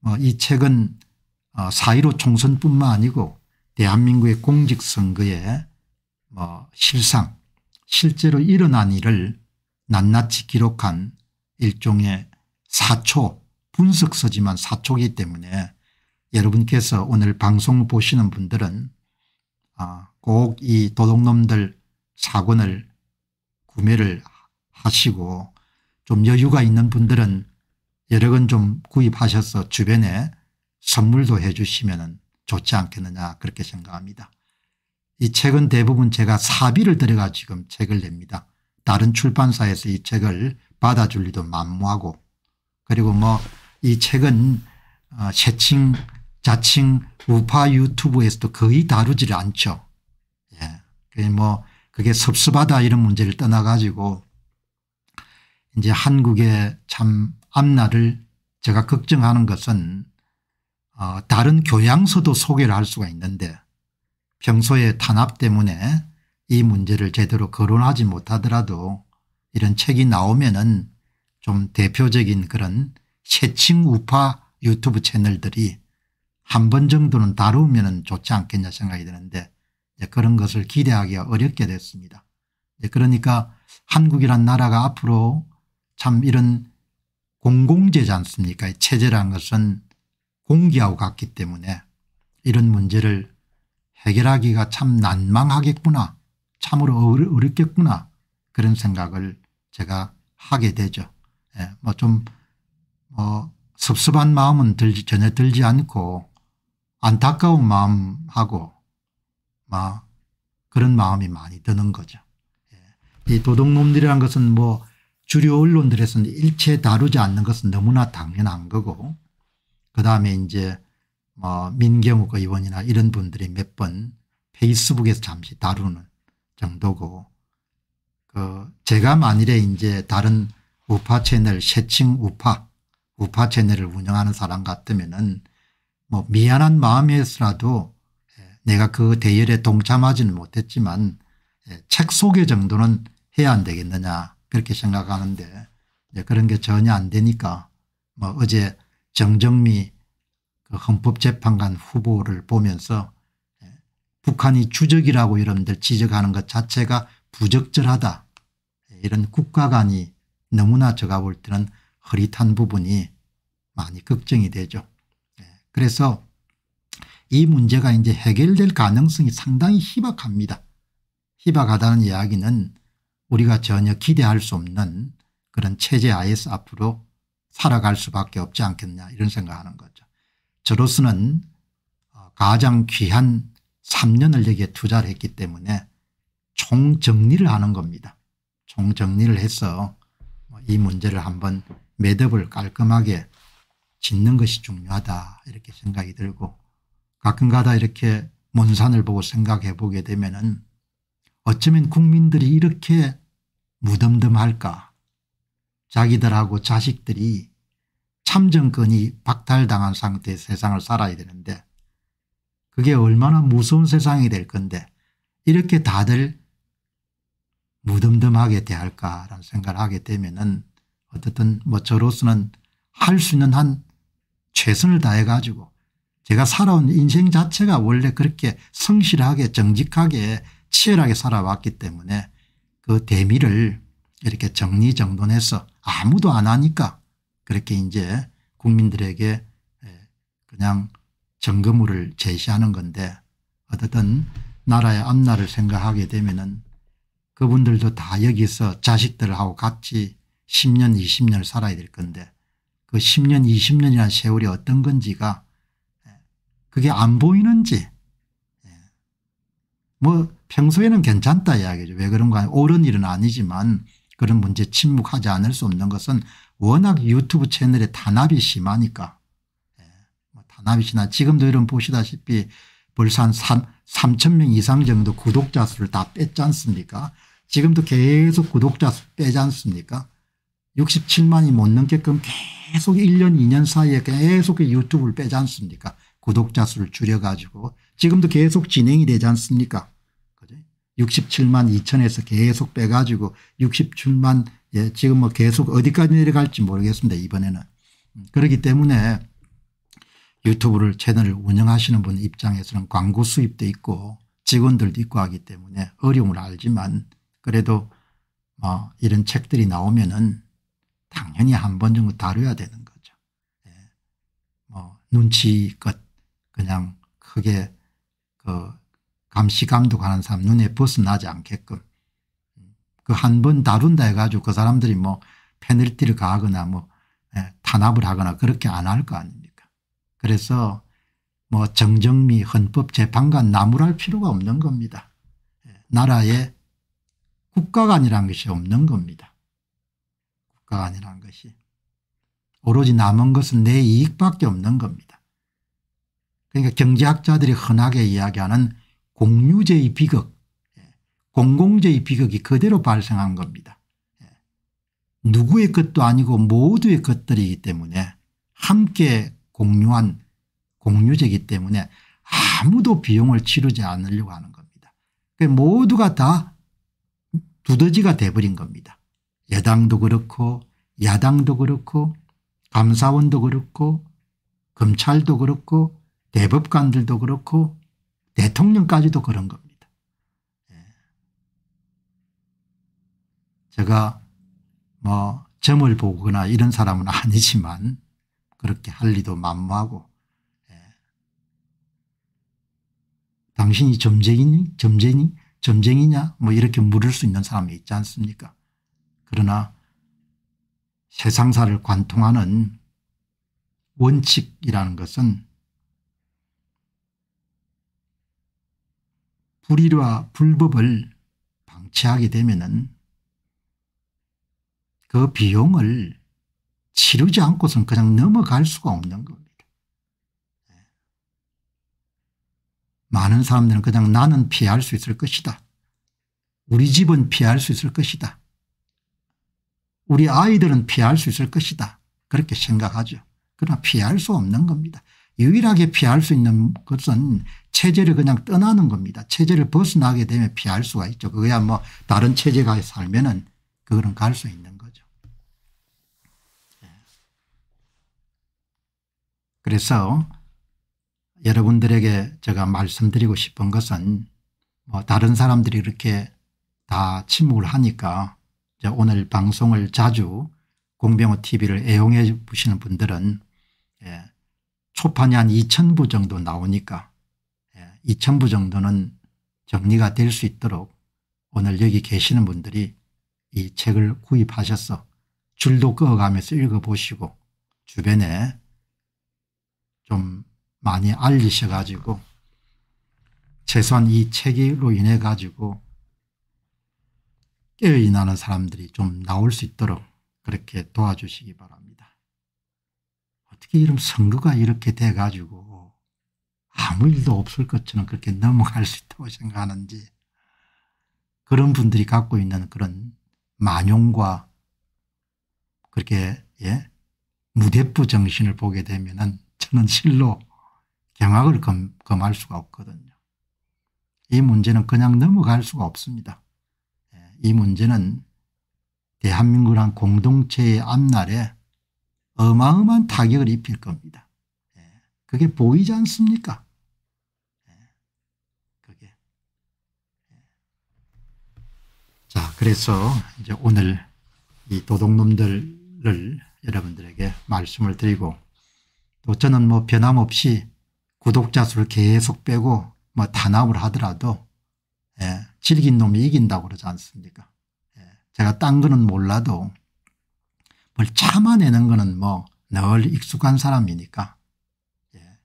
뭐 이 책은 4.15 어, 총선뿐만 아니고 대한민국의 공직선거에뭐 실상 실제로 일어난 일을 낱낱이 기록한 일종의 사초 분석서지만 사초기 이 때문에 여러분께서 오늘 방송 보시는 분들은 아, 꼭이 도둑놈들 사건을 구매를 하시고 좀 여유가 있는 분들은 여러 권좀 구입하셔서 주변에 선물도 해 주시면 좋지 않겠느냐 그렇게 생각합니다. 이 책은 대부분 제가 사비를 들여가 지금 책을 냅니다. 다른 출판사에서 이 책을 받아줄 리도 만무하고 그리고 뭐 이 책은 세칭 어, 자칭 우파 유튜브에서도 거의 다루지를 않죠. 예. 그게 뭐 그게 섭섭하다 이런 문제를 떠나가지고 이제 한국의 참 앞날을 제가 걱정하는 것은 어, 다른 교양서도 소개를 할 수가 있는데 평소에 탄압 때문에 이 문제를 제대로 거론하지 못하더라도 이런 책이 나오면은 좀 대표적인 그런 채칭 우파 유튜브 채널들이 한 번 정도는 다루면 좋지 않겠냐 생각이 드는데 그런 것을 기대하기가 어렵게 됐습니다. 네, 그러니까 한국이란 나라가 앞으로 참 이런 공공재지 않습니까 체제란 것은 공기하고 같기 때문에 이런 문제를 해결하기가 참 난망하겠구나 참으로 어렵겠구나 그런 생각을 제가 하게 되죠. 예, 뭐 좀 뭐 섭섭한 마음은 들지, 전혀 들지 않고 안타까운 마음하고 막 그런 마음이 많이 드는 거죠. 예. 이 도둑놈들이란 것은 뭐 주류 언론들에서는 일체 다루지 않는 것은 너무나 당연한 거고 그다음에 이제 뭐 민경욱 의원이나 이런 분들이 몇 번 페이스북에서 잠시 다루는 정도고 그 제가 만일에 이제 다른 우파 채널 새칭 우파 우파 채널을 운영하는 사람 같으면은 뭐 미안한 마음에서라도 예, 내가 그 대열에 동참하지는 못했지만 예, 책 소개 정도는 해야 안 되겠느냐 그렇게 생각하는데 그런 게 전혀 안 되니까 뭐 어제 정정미 그 헌법재판관 후보를 보면서 예, 북한이 주적이라고 여러분들 지적하는 것 자체가 부적절하다 이런 국가관이 너무나 제가 볼 때는 흐릿한 부분이 많이 걱정이 되죠. 예, 그래서 이 문제가 이제 해결될 가능성이 상당히 희박합니다. 희박하다는 이야기는 우리가 전혀 기대할 수 없는 그런 체제 아에서 앞으로 살아갈 수밖에 없지 않겠냐 이런 생각하는 거죠. 저로서는 어, 가장 귀한 3년을 여기에 투자를 했기 때문에 총정리를 하는 겁니다. 총정리를 해서 뭐 이 문제를 한번 매듭을 깔끔하게 짓는 것이 중요하다 이렇게 생각이 들고 가끔가다 이렇게 문산을 보고 생각해 보게 되면 은 어쩌면 국민들이 이렇게 무덤덤할까 자기들하고 자식들이 참정권이 박탈당한 상태의 세상을 살아야 되는데 그게 얼마나 무서운 세상이 될 건데 이렇게 다들 무덤덤하게 대할까라는 생각을 하게 되면은 어쨌든 뭐 저로서는 할 수 있는 한 최선을 다해 가지고 제가 살아온 인생 자체가 원래 그렇게 성실하게 정직하게 치열하게 살아왔기 때문에 그 대미를 이렇게 정리정돈해서 아무도 안 하니까 그렇게 이제 국민들에게 그냥 점검물을 제시하는 건데 어쨌든 나라의 앞날을 생각하게 되면은 그분들도 다 여기서 자식들하고 같이 10년 2 0년 살아야 될 건데 그 10년 20년이라는 세월이 어떤 건지가 그게 안 보이는지 뭐 평소에는 괜찮다 이야기죠. 왜 그런 가요 옳은 일은 아니지만 그런 문제 침묵하지 않을 수 없는 것은 워낙 유튜브 채널에 단합이 심하니까 예, 뭐 단합이 심하 지금도 여러분 보시다시피 벌써 한 3, 3천 명 이상 정도 구독자 수를 다 뺐지 않습니까 지금도 계속 구독자 수 빼지 않습니까 67만이 못 넘게끔 계속 1년 2년 사이에 계속 유튜브를 빼지 않습니까 구독자 수를 줄여가지고 지금도 계속 진행이 되지 않습니까 67만 2천에서 계속 빼가지고 67만 예, 지금 뭐 계속 어디까지 내려갈지 모르겠습니다. 이번에는. 그렇기 때문에 유튜브를 채널을 운영하시는 분 입장에서는 광고 수입도 있고 직원들도 있고 하기 때문에 어려움을 알지만 그래도 뭐 이런 책들이 나오면은 당연히 한 번 정도 다뤄야 되는 거죠. 예. 뭐 눈치껏 그냥 크게 그 감시 감독하는 사람 눈에 벗어나지 않게끔 그한번 다룬다 해가지고 그 사람들이 뭐 페널티를 가하거나 뭐 예, 탄압을 하거나 그렇게 안 할 거 아닙니까. 그래서 뭐 정정미 헌법재판관 나무랄 필요가 없는 겁니다. 예, 나라에 국가관이란 것이 없는 겁니다. 국가관이란 것이. 오로지 남은 것은 내 이익밖에 없는 겁니다. 그러니까 경제학자들이 흔하게 이야기하는 공유제의 비극 공공재의 비극이 그대로 발생한 겁니다. 예. 누구의 것도 아니고 모두의 것들이기 때문에 함께 공유한 공유제이기 때문에 아무도 비용을 치르지 않으려고 하는 겁니다. 모두가 다 두더지가 돼버린 겁니다. 여당도 그렇고 야당도 그렇고 감사원도 그렇고 검찰도 그렇고 대법관들도 그렇고 대통령까지도 그런 겁니다. 제가 뭐 점을 보거나 이런 사람은 아니지만 그렇게 할 리도 만무하고 예. 당신이 점쟁이니 점쟁이 점쟁이냐 뭐 이렇게 물을 수 있는 사람이 있지 않습니까 그러나 세상사를 관통하는 원칙이라는 것은 불의와 불법을 방치하게 되면 은그 비용을 치르지 않고선 그냥 넘어갈 수가 없는 겁니다. 예. 많은 사람들은 그냥 나는 피할 수 있을 것이다. 우리 집은 피할 수 있을 것이다. 우리 아이들은 피할 수 있을 것이다. 그렇게 생각하죠. 그러나 피할 수 없는 겁니다. 유일하게 피할 수 있는 것은 체제를 그냥 떠나는 겁니다. 체제를 벗어나게 되면 피할 수가 있죠. 그거야 뭐 다른 체제가 살면은 그거는 갈 수 있는 그래서 여러분들에게 제가 말씀드리고 싶은 것은 뭐 다른 사람들이 이렇게 다 침묵을 하니까 오늘 방송을 자주 공병호 tv를 애용해 보시는 분들은 예, 초판이 한 2000부 정도 나오니까 예, 2000부 정도는 정리가 될 수 있도록 오늘 여기 계시는 분들이 이 책을 구입하셔서 줄도 끄어가면서 읽어보시고 주변에 좀 많이 알리셔 가지고 최소한 이 책으로 인해 가지고 깨어나는 사람들이 좀 나올 수 있도록 그렇게 도와주시기 바랍니다. 어떻게 이런 선거가 이렇게 돼가지고 아무 일도 없을 것처럼 그렇게 넘어갈 수 있다고 생각하는지 그런 분들이 갖고 있는 그런 만용과 그렇게 예? 무대부 정신을 보게 되면은 쓰는 실로 경악을 금할 수가 없거든요. 이 문제는 그냥 넘어갈 수가 없습니다. 예, 이 문제는 대한민국이란 공동체의 앞날에 어마어마한 타격을 입힐 겁니다. 예, 그게 보이지 않습니까? 예, 그게. 자, 그래서 이제 오늘 이 도둑놈들을 여러분들에게 말씀을 드리고 또 저는 뭐 변함없이 구독자 수를 계속 빼고 뭐 단합을 하더라도 예, 질긴 놈이 이긴다고 그러지 않습니까 예, 제가 딴 거는 몰라도 뭘 참아내는 거는 뭐 늘 익숙한 사람이니까 예,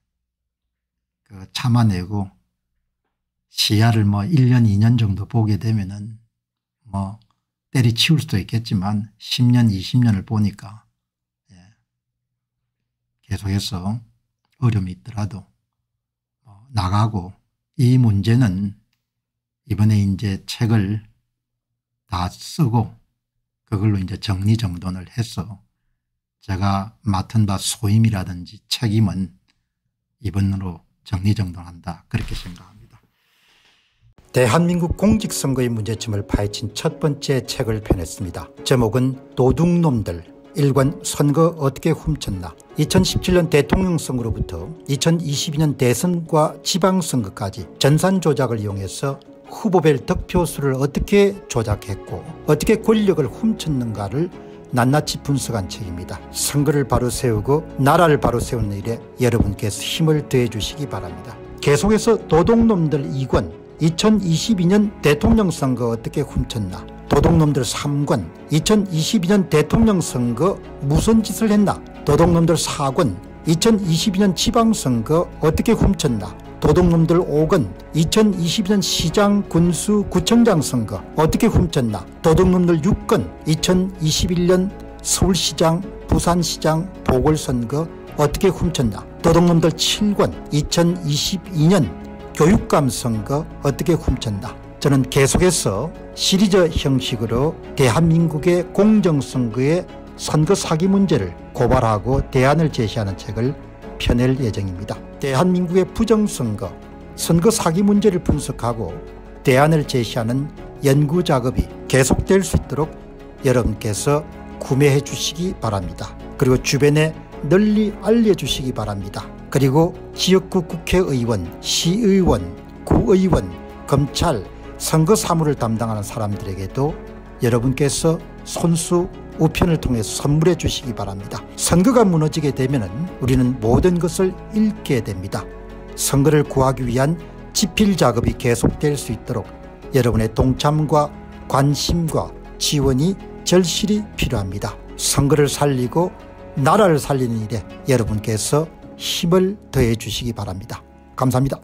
그 참아내고 시야를 뭐 1년 2년 정도 보게 되면은 뭐 때리치울 수도 있겠지만 10년 20년을 보니까 계속해서 어려움이 있더라도 뭐 나가고 이 문제는 이번에 이제 책을 다 쓰고 그걸로 이제 정리정돈을 해서 제가 맡은 바 소임이라든지 책임은 이번으로 정리정돈한다 그렇게 생각합니다. 대한민국 공직선거의 문제점을 파헤친 첫 번째 책을 펴냈습니다. 제목은 도둑놈들 일관 선거 어떻게 훔쳤나 2017년 대통령 선거로부터 2022년 대선과 지방선거까지 전산 조작을 이용해서 후보별 득표수를 어떻게 조작했고 어떻게 권력을 훔쳤는가를 낱낱이 분석한 책입니다. 선거를 바로 세우고 나라를 바로 세우는 일에 여러분께서 힘을 더해 주시기 바랍니다. 계속해서 도둑놈들 2권 2022년 대통령 선거 어떻게 훔쳤나 도둑놈들 3권 2022년 대통령 선거 무슨 짓을 했나 도둑놈들 4권 2022년 지방선거 어떻게 훔쳤나 도둑놈들 5권 2022년 시장 군수 구청장 선거 어떻게 훔쳤나 도둑놈들 6권 2021년 서울시장 부산시장 보궐선거 어떻게 훔쳤나 도둑놈들 7권 2022년 교육감 선거 어떻게 훔쳤나 저는 계속해서 시리즈 형식으로 대한민국의 공정선거의 선거 사기 문제를 고발하고 대안을 제시하는 책을 펴낼 예정입니다. 대한민국의 부정선거, 선거 사기 문제를 분석하고 대안을 제시하는 연구 작업이 계속될 수 있도록 여러분께서 구매해 주시기 바랍니다. 그리고 주변에 널리 알려주시기 바랍니다. 그리고 지역구 국회의원, 시의원, 구의원, 검찰, 선거 사무를 담당하는 사람들에게도 여러분께서 손수 우편을 통해 선물해 주시기 바랍니다. 선거가 무너지게 되면 우리는 모든 것을 잃게 됩니다. 선거를 구하기 위한 지필 작업이 계속될 수 있도록 여러분의 동참과 관심과 지원이 절실히 필요합니다. 선거를 살리고 나라를 살리는 일에 여러분께서 힘을 더해 주시기 바랍니다. 감사합니다.